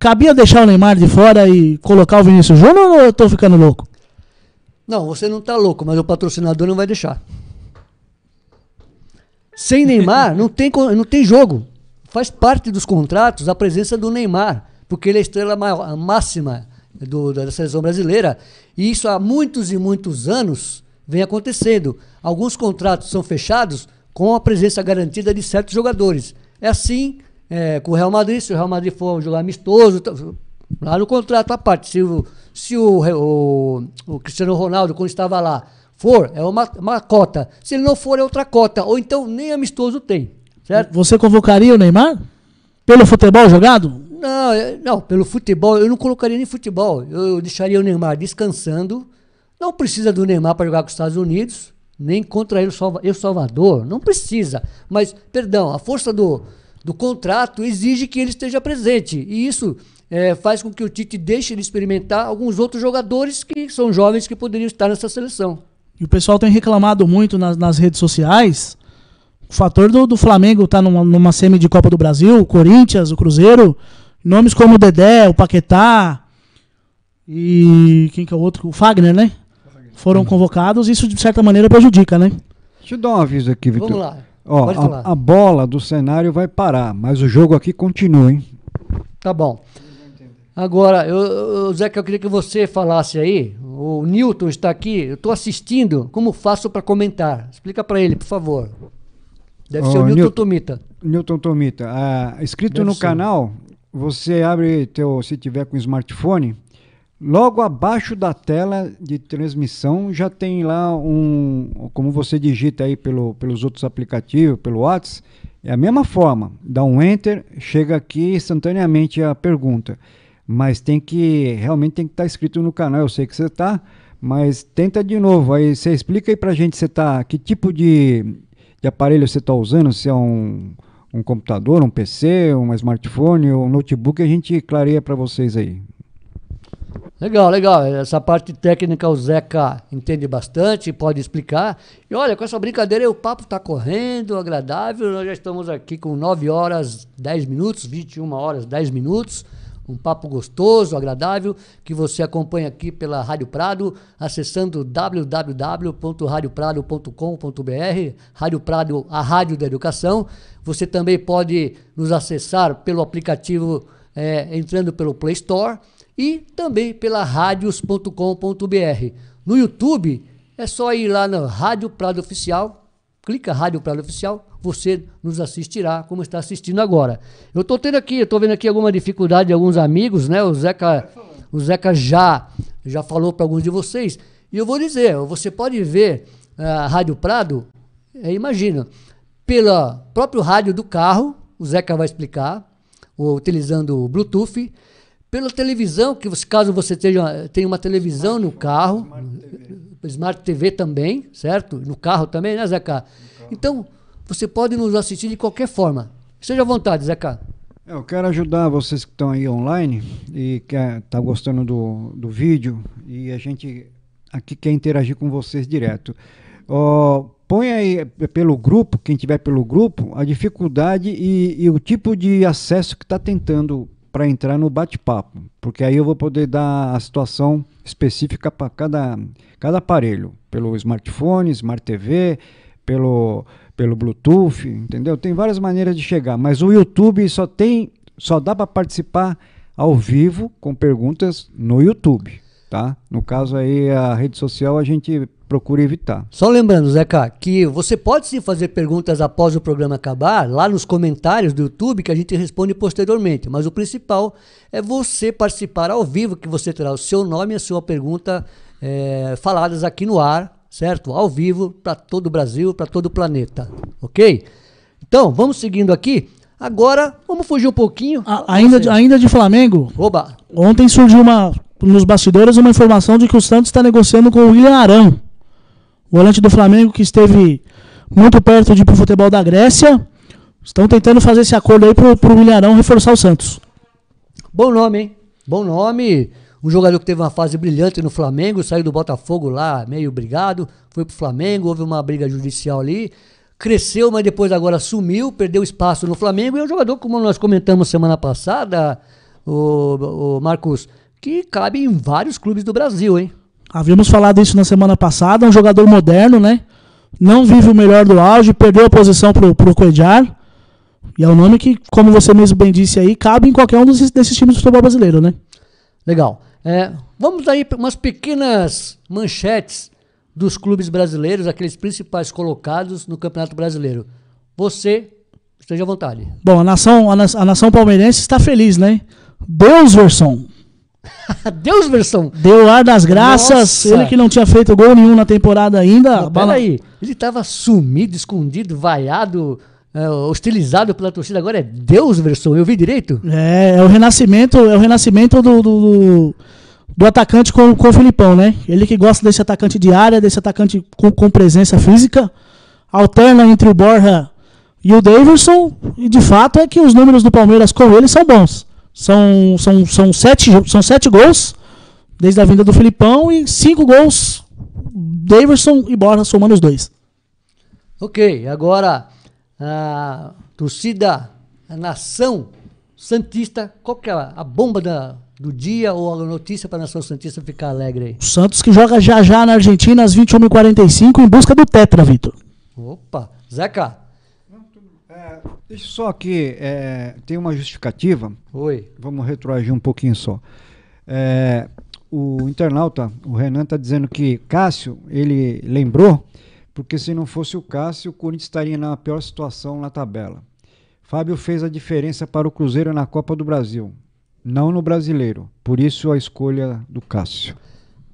Cabia deixar o Neymar de fora e colocar o Vinícius Júnior ou eu tô ficando louco? Não, você não tá louco, mas o patrocinador não vai deixar. Sem [LAUGHS] Neymar não tem, não tem jogo. Faz parte dos contratos a presença do Neymar, porque ele é a estrela maior, máxima do, da seleção brasileira. E isso há muitos e muitos anos vem acontecendo. Alguns contratos são fechados com a presença garantida de certos jogadores. É assim é, com o Real Madrid, se o Real Madrid for jogar amistoso, tá, lá no contrato à parte, se, o, se o, o, o Cristiano Ronaldo, quando estava lá, for, é uma, uma cota. Se ele não for, é outra cota. Ou então nem amistoso tem. Certo? Você convocaria o Neymar? Pelo futebol jogado? Não, é, não, pelo futebol, eu não colocaria nem futebol. Eu, eu deixaria o Neymar descansando. Não precisa do Neymar para jogar com os Estados Unidos, nem contra ele o Salvador. Não precisa. Mas, perdão, a força do, do contrato exige que ele esteja presente. E isso é, faz com que o Tite deixe de experimentar alguns outros jogadores que são jovens que poderiam estar nessa seleção. E o pessoal tem reclamado muito nas, nas redes sociais. O fator do, do Flamengo estar tá numa, numa semi de Copa do Brasil, o Corinthians, o Cruzeiro, nomes como o Dedé, o Paquetá e quem que é o outro? O Fagner, né? Foram uhum. convocados, isso de certa maneira prejudica, né? Deixa eu dar um aviso aqui, Vitor. Vamos lá. Ó, Pode falar. A, a, bola do cenário vai parar, mas o jogo aqui continua, hein? Tá bom. Agora, eu, eu, Zeca, eu queria que você falasse aí. O Newton está aqui, eu estou assistindo. Como faço para comentar? Explica para ele, por favor. Deve oh, ser o Newton, Tomita. Newton Tomita. Ah, Deve no ser. canal, você abre teu, se tiver com smartphone, Logo abaixo da tela de transmissão já tem lá um, como você digita aí pelo, pelos outros aplicativos, pelo WhatsApp, é a mesma forma. Dá um enter, chega aqui instantaneamente a pergunta. Mas tem que realmente tem que estar tá inscrito no canal. Eu sei que você está, mas tenta de novo. Aí você explica aí pra gente você tá, que tipo de, de aparelho você está usando, se é um um computador, um PC, um smartphone, um notebook, a gente clareia para vocês aí. Legal, legal. Essa parte técnica o Zeca entende bastante, pode explicar. E olha, com essa brincadeira o papo está correndo, agradável. Nós já estamos aqui com 9 horas 10 minutos, 21 horas 10 minutos. Um papo gostoso, agradável, que você acompanha aqui pela Rádio Prado, acessando www.radioprado.com.br, Rádio Prado, a rádio da educação. Você também pode nos acessar pelo aplicativo, é, entrando pelo Play Store e também pela radios.com.br. No YouTube, é só ir lá na Rádio Prado Oficial, clica Rádio Prado Oficial, você nos assistirá como está assistindo agora. Eu estou tendo aqui, estou vendo aqui alguma dificuldade de alguns amigos, né? O Zeca, o Zeca já, já falou para alguns de vocês. E eu vou dizer, você pode ver eh, a Rádio Prado, é, imagina, pela próprio rádio do carro, o Zeca vai explicar, utilizando o Bluetooth pela televisão, que você, caso você tenha, tenha uma televisão no carro, Smart TV. Eh, Smart TV também, certo? No carro também, né, Zeca? Então, você pode nos assistir de qualquer forma. Seja à vontade, Zeca. É, eu quero ajudar vocês que estão aí online e que eh, tá gostando do, do vídeo e a gente aqui quer interagir com vocês direto. Oh, põe aí eh, pelo grupo, quem tiver pelo grupo, a dificuldade e, e o tipo de acesso que está tentando para entrar no bate-papo, porque aí eu vou poder dar a situação específica para cada, cada aparelho, pelo smartphone, Smart TV, pelo, pelo Bluetooth, entendeu? Tem várias maneiras de chegar, mas o YouTube só tem, só dá para participar ao vivo com perguntas no YouTube, tá? No caso aí a rede social a gente procure evitar. Só lembrando, Zeca, que você pode sim fazer perguntas após o programa acabar, lá nos comentários do YouTube, que a gente responde posteriormente. Mas o principal é você participar ao vivo, que você terá o seu nome e a sua pergunta é, faladas aqui no ar, certo? Ao vivo, para todo o Brasil, para todo o planeta, ok? Então, vamos seguindo aqui. Agora, vamos fugir um pouquinho. A, ainda, de, ainda de Flamengo. Oba! Ontem surgiu uma, nos bastidores uma informação de que o Santos está negociando com o William Arão volante do Flamengo que esteve muito perto de ir para o futebol da Grécia. Estão tentando fazer esse acordo aí para o Milharão reforçar o Santos. Bom nome, hein? Bom nome. Um jogador que teve uma fase brilhante no Flamengo, saiu do Botafogo lá meio brigado, foi pro Flamengo, houve uma briga judicial ali, cresceu, mas depois agora sumiu, perdeu espaço no Flamengo. E é um jogador, como nós comentamos semana passada, o, o Marcos, que cabe em vários clubes do Brasil, hein? Havíamos falado isso na semana passada. Um jogador moderno, né? Não vive o melhor do auge, perdeu a posição pro, pro coediar E é um nome que, como você mesmo bem disse aí, cabe em qualquer um desses, desses times do futebol brasileiro, né? Legal. É, vamos aí para umas pequenas manchetes dos clubes brasileiros, aqueles principais colocados no Campeonato Brasileiro. Você, esteja à vontade. Bom, a nação, a, a nação palmeirense está feliz, né? Deus, Verson. [LAUGHS] Deus, versão. Deu ar das graças. Nossa. Ele que não tinha feito gol nenhum na temporada ainda. Não, bala... ele tava sumido, escondido, vaiado, é, hostilizado pela torcida. Agora é Deus, versão. Eu vi direito? É, é o renascimento, é o renascimento do, do, do atacante com, com o Filipão, né? Ele que gosta desse atacante de área, desse atacante com, com presença física. Alterna entre o Borja e o Davidson. E de fato é que os números do Palmeiras com ele são bons. São, são, são, sete, são sete gols desde a vinda do Filipão e cinco gols Daverson e Borja somando os dois. Ok, agora a torcida, a nação Santista, qual que é a bomba da, do dia ou a notícia para a nação Santista ficar alegre aí? O Santos que joga já já na Argentina às 21h45 em busca do Tetra, Vitor. Opa, Zeca, é, deixa só que é, tem uma justificativa. Oi. Vamos retroagir um pouquinho só. É, o internauta, o Renan, está dizendo que Cássio, ele lembrou, porque se não fosse o Cássio, o Corinthians estaria na pior situação na tabela. Fábio fez a diferença para o Cruzeiro na Copa do Brasil, não no Brasileiro. Por isso a escolha do Cássio.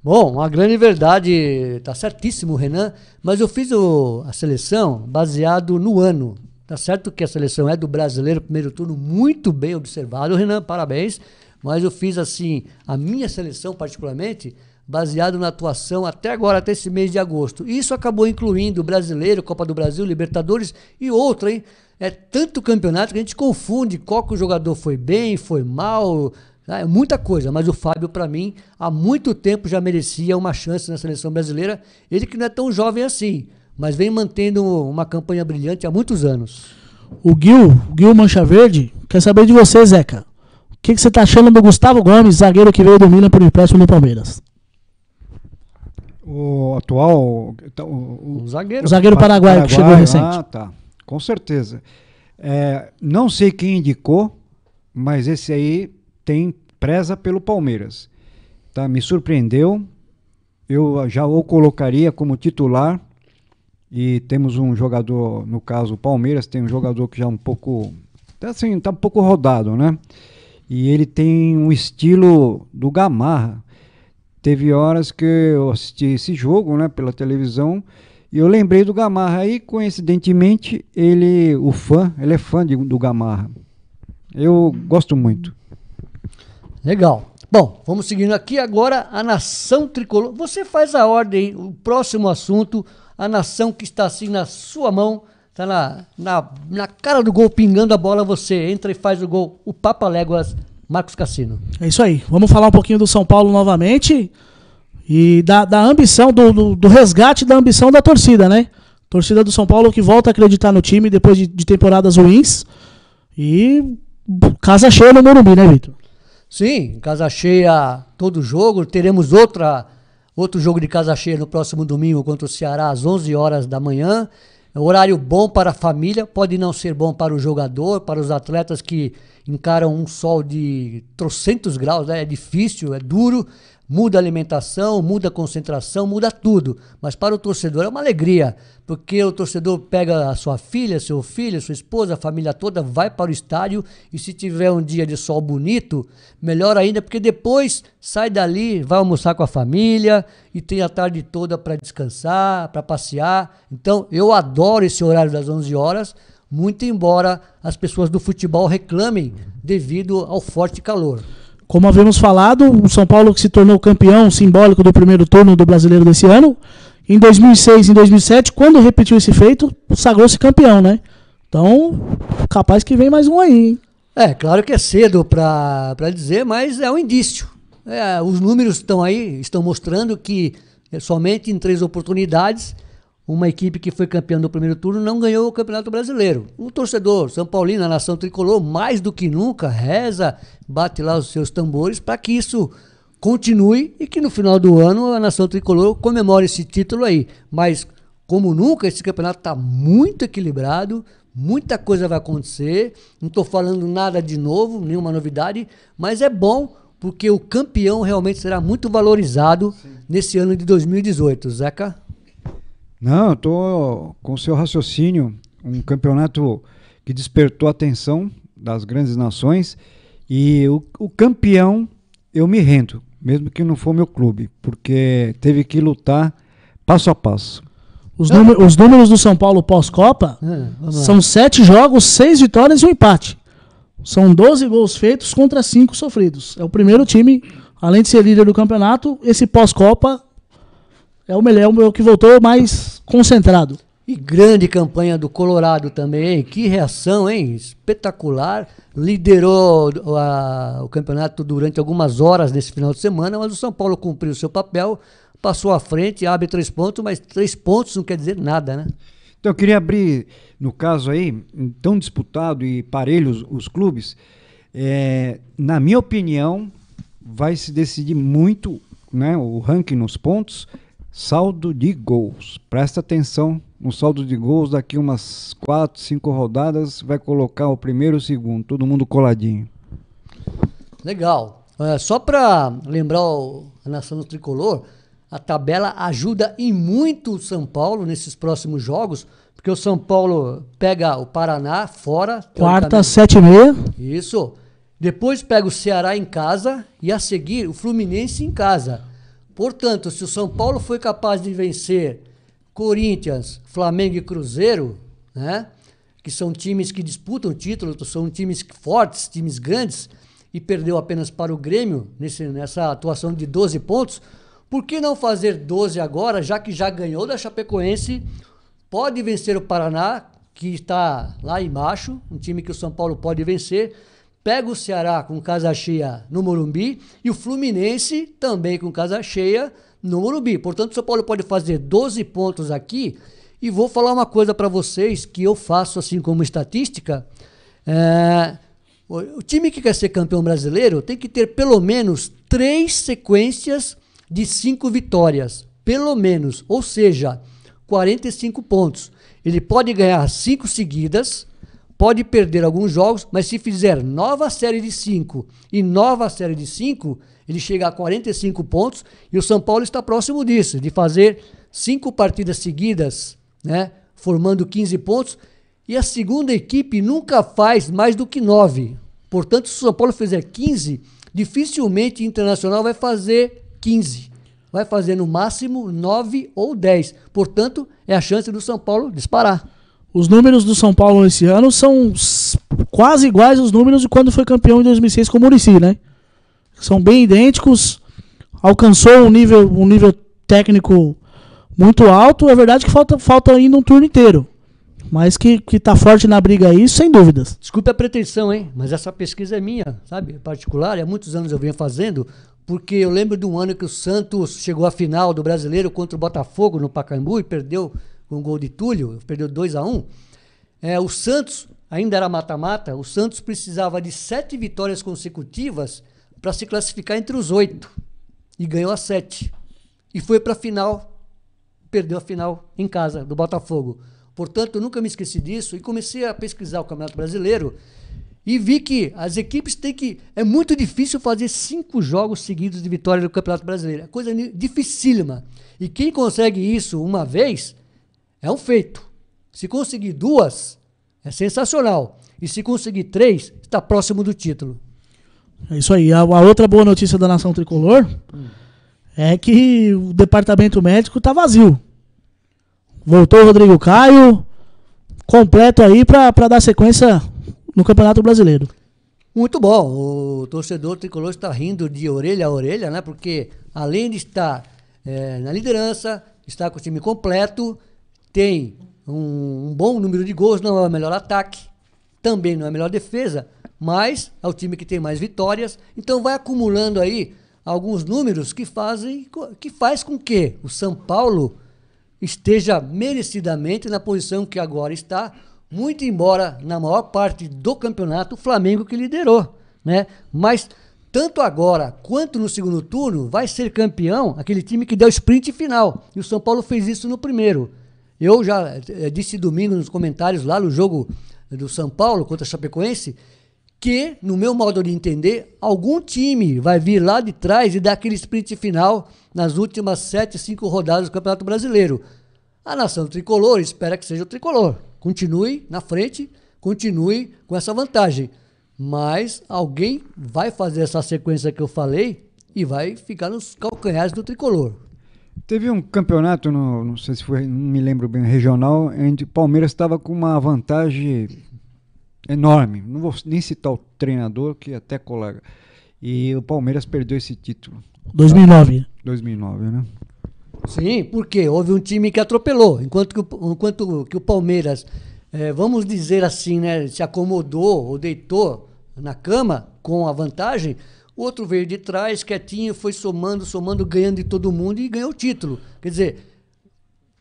Bom, a grande verdade, tá certíssimo, Renan, mas eu fiz o, a seleção baseado no ano, Tá certo que a seleção é do brasileiro, primeiro turno, muito bem observado, Renan, parabéns. Mas eu fiz assim, a minha seleção particularmente, baseado na atuação até agora, até esse mês de agosto. Isso acabou incluindo o Brasileiro, Copa do Brasil, Libertadores e outro hein? É tanto campeonato que a gente confunde qual que o jogador foi bem, foi mal, né? é muita coisa, mas o Fábio, para mim, há muito tempo já merecia uma chance na seleção brasileira. Ele que não é tão jovem assim, mas vem mantendo uma campanha brilhante há muitos anos. O Gil, Gil Mancha Verde, quer saber de você, Zeca. O que, que você está achando do Gustavo Gomes, zagueiro que veio do Milan por empréstimo no Palmeiras? O atual. Então, o, o, o zagueiro. O zagueiro paraguaio, paraguaio que chegou recente. Ah, tá. Com certeza. É, não sei quem indicou, mas esse aí tem preza pelo Palmeiras. Tá, me surpreendeu. Eu já o colocaria como titular e temos um jogador, no caso o Palmeiras, tem um jogador que já é um pouco. Tá assim, tá um pouco rodado, né? E ele tem um estilo do Gamarra. Teve horas que eu assisti esse jogo, né, pela televisão, e eu lembrei do Gamarra. Aí, coincidentemente, ele, o fã, ele é fã de, do Gamarra. Eu gosto muito. Legal. Bom, vamos seguindo aqui agora a nação tricolor. Você faz a ordem, o próximo assunto, a nação que está assim na sua mão, está na, na, na cara do gol, pingando a bola, você entra e faz o gol. O Papa Léguas, Marcos Cassino. É isso aí. Vamos falar um pouquinho do São Paulo novamente e da, da ambição, do, do, do resgate da ambição da torcida, né? Torcida do São Paulo que volta a acreditar no time depois de, de temporadas ruins. E casa cheia no Morumbi, né, Vitor? Sim, casa cheia todo jogo. Teremos outra Outro jogo de casa cheia no próximo domingo contra o Ceará às 11 horas da manhã. É horário bom para a família, pode não ser bom para o jogador, para os atletas que encaram um sol de trocentos graus, né? é difícil, é duro, Muda a alimentação, muda a concentração, muda tudo. Mas para o torcedor é uma alegria, porque o torcedor pega a sua filha, seu filho, sua esposa, a família toda, vai para o estádio e se tiver um dia de sol bonito, melhor ainda, porque depois sai dali, vai almoçar com a família e tem a tarde toda para descansar, para passear. Então eu adoro esse horário das 11 horas muito embora as pessoas do futebol reclamem devido ao forte calor. Como havemos falado, o São Paulo que se tornou campeão simbólico do primeiro turno do Brasileiro desse ano, em 2006, em 2007, quando repetiu esse feito, sagrou-se campeão, né? Então, capaz que vem mais um aí. É, claro que é cedo para dizer, mas é um indício. É, os números estão aí, estão mostrando que é, somente em três oportunidades uma equipe que foi campeã no primeiro turno não ganhou o Campeonato Brasileiro. O torcedor São Paulino, a nação tricolor, mais do que nunca, reza, bate lá os seus tambores para que isso continue e que no final do ano a nação tricolor comemore esse título aí. Mas, como nunca, esse campeonato está muito equilibrado, muita coisa vai acontecer. Não estou falando nada de novo, nenhuma novidade, mas é bom porque o campeão realmente será muito valorizado Sim. nesse ano de 2018, Zeca. Não, eu tô com o seu raciocínio, um campeonato que despertou a atenção das grandes nações e o, o campeão eu me rendo, mesmo que não for meu clube, porque teve que lutar passo a passo. Os, os números do São Paulo pós-Copa é, são sete jogos, seis vitórias e um empate. São 12 gols feitos contra cinco sofridos. É o primeiro time, além de ser líder do campeonato, esse pós-Copa é o melhor, é o que voltou mais concentrado. E grande campanha do Colorado também, hein? que reação, hein? Espetacular. Liderou a, o campeonato durante algumas horas nesse final de semana, mas o São Paulo cumpriu seu papel, passou à frente, abre três pontos, mas três pontos não quer dizer nada, né? Então eu queria abrir, no caso aí, tão disputado e parelhos os clubes, é, na minha opinião, vai se decidir muito né, o ranking nos pontos Saldo de gols. Presta atenção no saldo de gols. Daqui umas 4, 5 rodadas vai colocar o primeiro e o segundo. Todo mundo coladinho. Legal. É, só para lembrar o, a nação do tricolor, a tabela ajuda em muito o São Paulo nesses próximos jogos, porque o São Paulo pega o Paraná fora. Quarta, sete e meia. Isso. Depois pega o Ceará em casa e a seguir o Fluminense em casa. Portanto, se o São Paulo foi capaz de vencer Corinthians, Flamengo e Cruzeiro, né? que são times que disputam título, são times fortes, times grandes, e perdeu apenas para o Grêmio nesse, nessa atuação de 12 pontos, por que não fazer 12 agora, já que já ganhou da Chapecoense, pode vencer o Paraná, que está lá embaixo, um time que o São Paulo pode vencer, pega o Ceará com casa cheia no Morumbi e o Fluminense também com casa cheia no Morumbi. Portanto, o São Paulo pode fazer 12 pontos aqui. E vou falar uma coisa para vocês que eu faço assim como estatística. É, o time que quer ser campeão brasileiro tem que ter pelo menos três sequências de cinco vitórias. Pelo menos, ou seja, 45 pontos. Ele pode ganhar cinco seguidas, pode perder alguns jogos, mas se fizer nova série de 5 e nova série de 5, ele chega a 45 pontos e o São Paulo está próximo disso, de fazer cinco partidas seguidas, né, formando 15 pontos, e a segunda equipe nunca faz mais do que 9. Portanto, se o São Paulo fizer 15, dificilmente o Internacional vai fazer 15. Vai fazer no máximo 9 ou 10. Portanto, é a chance do São Paulo disparar. Os números do São Paulo esse ano são quase iguais aos números de quando foi campeão em 2006 com o Murici, né? São bem idênticos. Alcançou um nível, um nível técnico muito alto. É verdade que falta, falta ainda um turno inteiro. Mas que, que tá forte na briga aí, sem dúvidas. Desculpe a pretensão, hein? Mas essa pesquisa é minha, sabe? É particular, há muitos anos eu venho fazendo, porque eu lembro de um ano que o Santos chegou à final do brasileiro contra o Botafogo no Pacaembu e perdeu com o gol de Túlio, perdeu 2 a 1 um. é, O Santos, ainda era mata-mata, o Santos precisava de sete vitórias consecutivas para se classificar entre os oito. E ganhou as sete. E foi para a final, perdeu a final em casa, do Botafogo. Portanto, eu nunca me esqueci disso e comecei a pesquisar o Campeonato Brasileiro e vi que as equipes têm que. É muito difícil fazer cinco jogos seguidos de vitória no Campeonato Brasileiro. É coisa dificílima. E quem consegue isso uma vez é um feito. Se conseguir duas, é sensacional. E se conseguir três, está próximo do título. É isso aí. A, a outra boa notícia da Nação Tricolor hum. é que o departamento médico está vazio. Voltou o Rodrigo Caio, completo aí para dar sequência no Campeonato Brasileiro. Muito bom. O torcedor tricolor está rindo de orelha a orelha, né? Porque além de estar é, na liderança, está com o time completo, tem um, um, bom número de gols, não é o melhor ataque, também não é a melhor defesa, mas é o time que tem mais vitórias, então vai acumulando aí alguns números que fazem que faz com que o São Paulo esteja merecidamente na posição que agora está, muito embora na maior parte do campeonato o Flamengo que liderou, né? Mas tanto agora quanto no segundo turno vai ser campeão aquele time que deu sprint final. E o São Paulo fez isso no primeiro. Eu já é, disse domingo nos comentários lá no jogo do São Paulo contra o Chapecoense que, no meu modo de entender, algum time vai vir lá de trás e dar aquele sprint final nas últimas 7, 5 rodadas do Campeonato Brasileiro. A nação tricolor espera que seja o tricolor. Continue na frente, continue com essa vantagem. Mas alguém vai fazer essa sequência que eu falei e vai ficar nos calcanhares do tricolor. Teve um campeonato, no, não sei se foi, não me lembro bem, regional, onde o Palmeiras estava com uma vantagem enorme. Não vou nem citar o treinador, que é até colega. E o Palmeiras perdeu esse título. 2009. 2009, né? Sim, porque houve um time que atropelou. Enquanto que o, enquanto que o Palmeiras, é, vamos dizer assim, né, se acomodou ou deitou na cama com a vantagem, Outro veio de trás, quietinho, foi somando, somando, ganhando de todo mundo e ganhou o título. Quer dizer,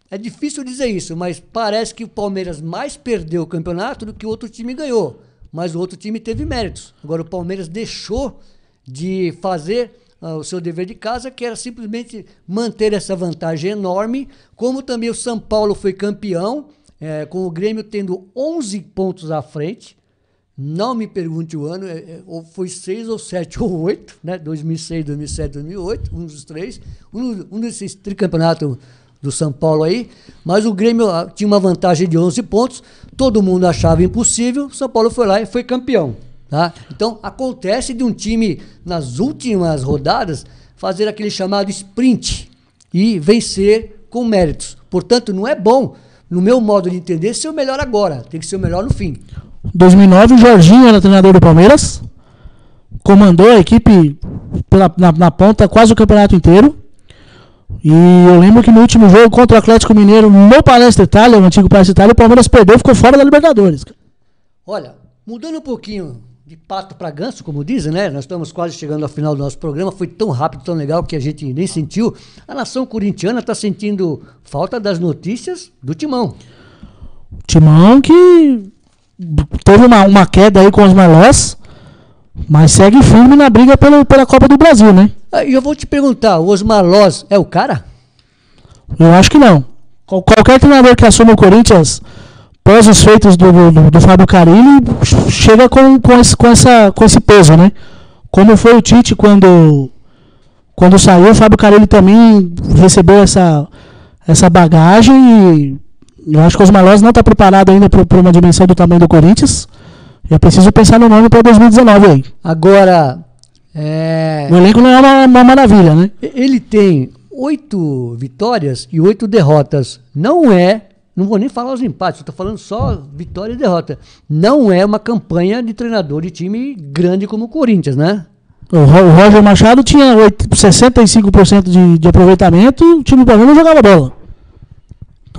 é difícil dizer isso, mas parece que o Palmeiras mais perdeu o campeonato do que o outro time ganhou. Mas o outro time teve méritos. Agora, o Palmeiras deixou de fazer uh, o seu dever de casa, que era simplesmente manter essa vantagem enorme. Como também o São Paulo foi campeão, é, com o Grêmio tendo 11 pontos à frente. Não me pergunte o ano, é, é, ou foi seis ou sete ou oito, né? 2006, 2007, 2008, um dos três, um, um desses tricampeonatos do São Paulo aí, mas o Grêmio ah, tinha uma vantagem de 11 pontos, todo mundo achava impossível, o São Paulo foi lá e foi campeão. Tá? Então acontece de um time, nas últimas rodadas, fazer aquele chamado sprint e vencer com méritos. Portanto, não é bom, no meu modo de entender, ser o melhor agora, tem que ser o melhor no fim. 2009, o Jorginho era treinador do Palmeiras. Comandou a equipe pela, na, na, ponta quase o campeonato inteiro. E eu lembro que no último jogo contra o Atlético Mineiro, no Palestra Itália, o antigo Palestra Itália, o Palmeiras perdeu e ficou fora da Libertadores. Olha, mudando um pouquinho de pato para ganso, como dizem, né? Nós estamos quase chegando ao final do nosso programa. Foi tão rápido, tão legal que a gente nem sentiu. A nação corintiana está sentindo falta das notícias do Timão. Timão que teve uma, uma queda aí com os melós, mas segue firme na briga pelo, pela Copa do Brasil, né? Ah, e eu vou te perguntar, o Osmar Loz é o cara? Eu acho que não. Qualquer treinador que assuma o Corinthians, pós os feitos do, do, do Fábio Carilli, chega com, com, esse, com, essa, com esse peso, né? Como foi o Tite quando, quando saiu, o Fábio Carilli também recebeu essa, essa bagagem e eu acho que o Osmar não está preparado ainda para uma dimensão do tamanho do Corinthians. E é preciso pensar no nome para 2019 aí. Agora. É... O elenco não é uma, uma maravilha, né? Ele tem oito vitórias e oito derrotas. Não é não vou nem falar os empates, estou falando só vitória e derrota. Não é uma campanha de treinador de time grande como o Corinthians, né? O Roger Machado tinha 65% de, de aproveitamento, o time do Palmeiras não jogava bola.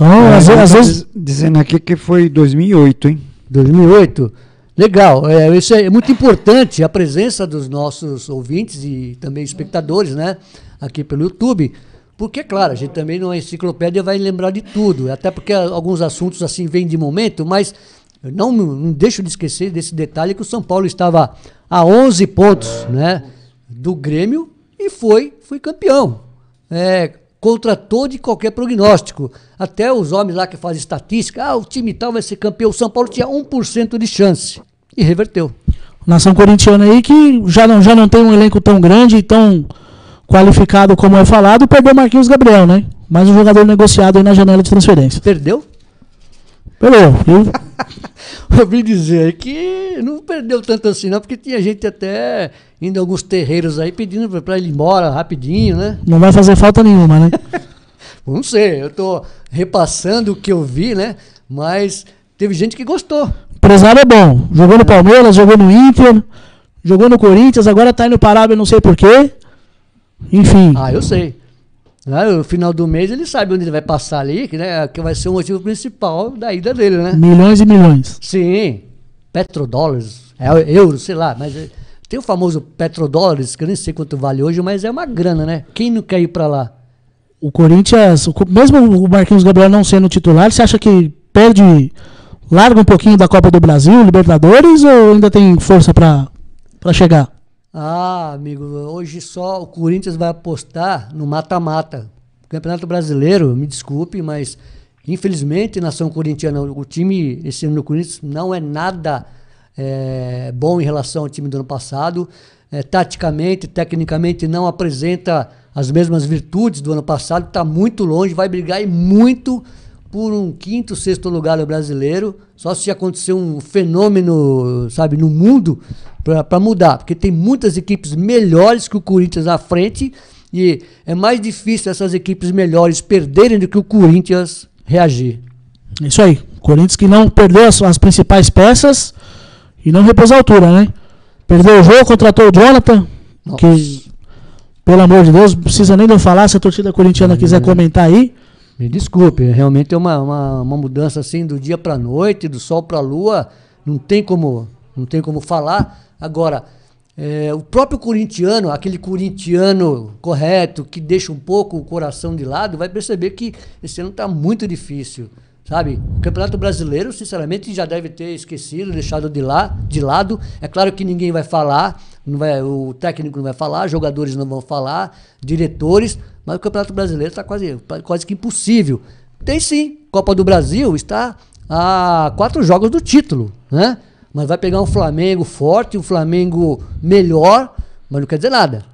Então, é, às, às vezes. Dizendo aqui que foi 2008, hein? 2008. Legal, é, isso é muito importante, a presença dos nossos ouvintes e também espectadores, né, aqui pelo YouTube, porque, é claro, a gente também numa enciclopédia vai lembrar de tudo, até porque alguns assuntos assim vêm de momento, mas não, não deixo de esquecer desse detalhe que o São Paulo estava a 11 pontos, né, do Grêmio e foi, foi campeão. É, contra todo e qualquer prognóstico. Até os homens lá que fazem estatística, ah, o time tal vai ser campeão. O São Paulo tinha 1% de chance e reverteu. Nação corintiana aí que já não, já não tem um elenco tão grande e tão qualificado como é falado, perdeu Marquinhos Gabriel, né? Mais um jogador negociado aí na janela de transferência. Perdeu? Perdeu. Ouvi [LAUGHS] dizer que não perdeu tanto assim, não, porque tinha gente até indo a alguns terreiros aí pedindo para ele ir embora rapidinho, né? Não vai fazer falta nenhuma, né? [LAUGHS] não sei, eu tô repassando o que eu vi, né? Mas teve gente que gostou. O empresário é bom. Jogou no é. Palmeiras, jogou no Inter, jogou no Corinthians, agora tá indo parar, eu não sei porquê. Enfim. Ah, eu sei. Né? No final do mês ele sabe onde ele vai passar ali, que, né, que vai ser o motivo principal da ida dele, né? Milhões e milhões. Sim. Petrodólares, euro, sei lá, mas eh, tem o famoso petrodólares, que eu nem sei quanto vale hoje, mas é uma grana, né? Quem não quer ir para lá? O Corinthians, mesmo o Marquinhos Gabriel não sendo titular, você acha que perde, larga um pouquinho da Copa do Brasil, Libertadores, ou ainda tem força para chegar? Ah, amigo, hoje só o Corinthians vai apostar no mata-mata. Campeonato Brasileiro, me desculpe, mas infelizmente nação corintiana, o time esse ano do Corinthians não é nada é, bom em relação ao time do ano passado. É, taticamente, tecnicamente, não apresenta as mesmas virtudes do ano passado, está muito longe, vai brigar e muito por um quinto, sexto lugar do brasileiro, só se acontecer um fenômeno, sabe, no mundo para mudar, porque tem muitas equipes melhores que o Corinthians à frente e é mais difícil essas equipes melhores perderem do que o Corinthians reagir. É isso aí, Corinthians que não perdeu as, as principais peças e não repousa a altura, né? Perdeu o jogo, contratou o Jonathan, Nossa. que pelo amor de Deus, não precisa nem de eu falar, se a torcida corintiana é, quiser comentar aí. Me desculpe, realmente é uma, uma, uma mudança assim do dia para a noite, do sol para a lua, não tem como, não tem como falar. Agora, é, o próprio corintiano, aquele corintiano correto, que deixa um pouco o coração de lado, vai perceber que esse ano está muito difícil, sabe? O Campeonato Brasileiro, sinceramente, já deve ter esquecido, deixado de, lá, de lado. É claro que ninguém vai falar, não vai, o técnico não vai falar, jogadores não vão falar, diretores, mas o Campeonato Brasileiro está quase, tá quase que impossível. Tem sim, Copa do Brasil está a quatro jogos do título, né? Mas vai pegar um Flamengo forte, um Flamengo melhor, mas não quer dizer nada.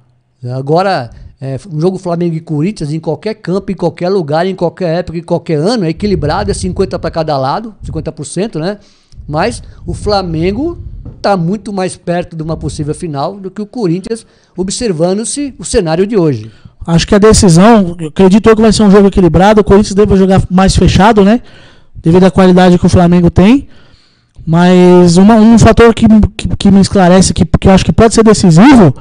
Agora, é, um jogo Flamengo e Corinthians em qualquer campo, em qualquer lugar, em qualquer época, em qualquer ano, é equilibrado, é 50 para cada lado, 50%, né? Mas o Flamengo está muito mais perto de uma possível final do que o Corinthians, observando-se o cenário de hoje. Acho que a decisão, acredito eu que vai ser um jogo equilibrado. O Corinthians deve jogar mais fechado, né? Devido à qualidade que o Flamengo tem. Mas uma, um fator que, que, que, me esclarece, que, que eu acho que pode ser decisivo,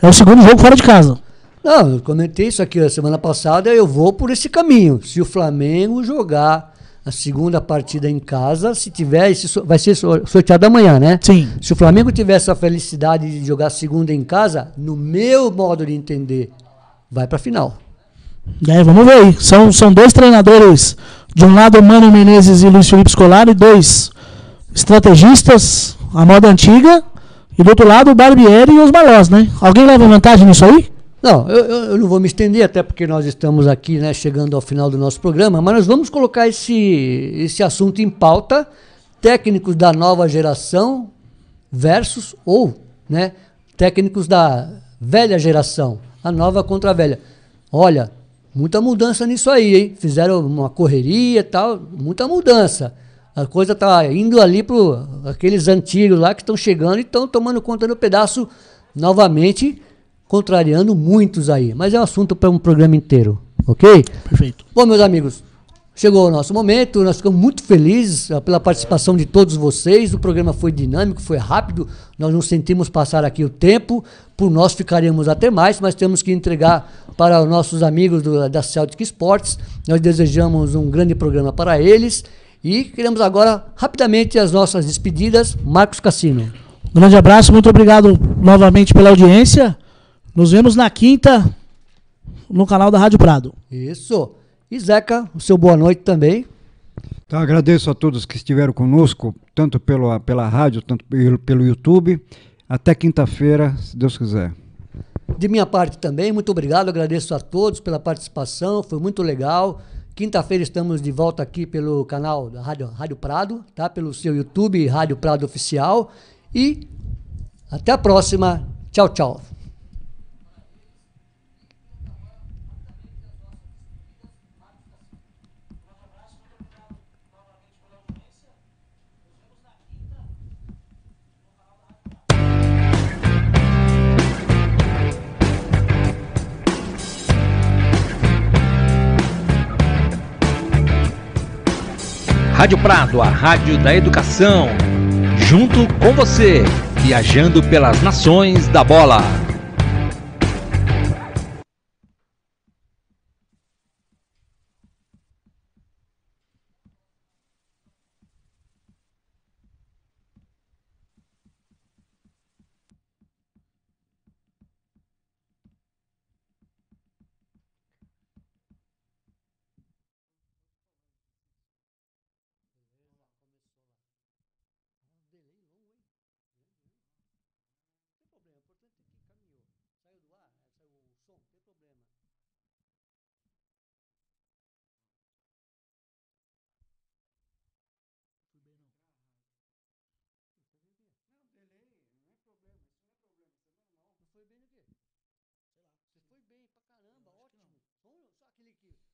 é o segundo jogo fora de casa. Não, eu comentei isso aqui na semana passada, eu vou por esse caminho. Se o Flamengo jogar a segunda partida em casa. Se tiver, esse, vai ser sorteado amanhã, né? Sim. Se o Flamengo tiver essa felicidade de jogar a segunda em casa, no meu modo de entender, vai para a final. E aí, vamos ver aí. São, são dois treinadores. De um lado, Mano Menezes e Luiz Felipe Scolari, dois estrategistas, a moda antiga. E do outro lado, o Barbieri e os Malós, né? Alguém leva vantagem nisso aí? Não, eu, eu, não vou me estender, até porque nós estamos aqui né, chegando ao final do nosso programa, mas nós vamos colocar esse, esse assunto em pauta. Técnicos da nova geração versus ou né, técnicos da velha geração, a nova contra a velha. Olha, muita mudança nisso aí, hein? Fizeram uma correria e tal, muita mudança. A coisa tá indo ali pro aqueles antigos lá que estão chegando e estão tomando conta no pedaço novamente contrariando muitos aí. Mas é um assunto para um programa inteiro, ok? Perfeito. Bom, meus amigos, chegou o nosso momento. Nós ficamos muito felizes ah, pela participação de todos vocês. O programa foi dinâmico, foi rápido. Nós não sentimos passar aqui o tempo. Por nós ficaremos até mais, mas temos que entregar para os nossos amigos do, da Celtic Sports. Nós desejamos um grande programa para eles. E queremos agora, rapidamente, as nossas despedidas. Marcos Cassino. Um grande abraço, muito obrigado novamente pela audiência. Nos vemos na quinta no canal da Rádio Prado. Isso. E Zeca, o seu boa noite também. Então, agradeço a todos que estiveram conosco, tanto pela, pela rádio, tanto pelo, YouTube. Até quinta-feira, se Deus quiser. De minha parte também, muito obrigado, agradeço a todos pela participação, foi muito legal. Quinta-feira estamos de volta aqui pelo canal da Rádio, Rádio Prado, tá? pelo seu YouTube Rádio Prado Oficial. E até a próxima. Tchau, tchau. Rádio Prado, a rádio da educação. Junto com você, viajando pelas nações da bola.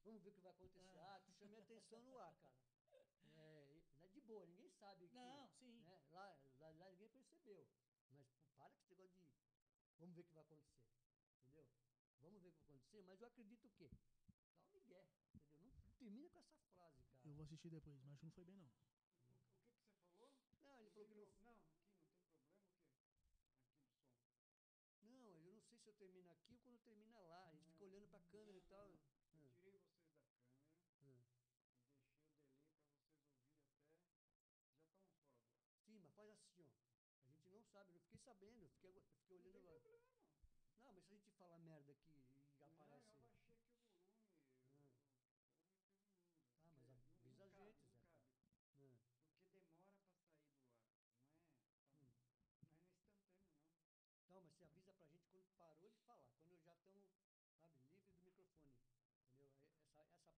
vamos ver o que vai acontecer. Ah, tu ah, chamei atenção no ar, cara. É, é de boa, ninguém sabe. Não, que, sim. Né, lá, lá, lá, ninguém percebeu. Mas para que esse negócio de. Vamos ver o que vai acontecer. Entendeu? Vamos ver o que vai acontecer, mas eu acredito o quê? Dá um migué. Entendeu? Não, termina com essa frase, cara. Eu vou assistir depois, mas acho que não foi bem, não. O, o que, que você falou? Não, ele falou que não. Não, aqui não tem problema, o quê? Aqui no som. Não, eu não sei se eu termino aqui ou quando termina lá. A gente não, fica olhando pra câmera não, e tal. sabe? eu fiquei sabendo, eu fiquei, eu fiquei olhando não tem lá. Problema. Não, mas se a gente falar merda aqui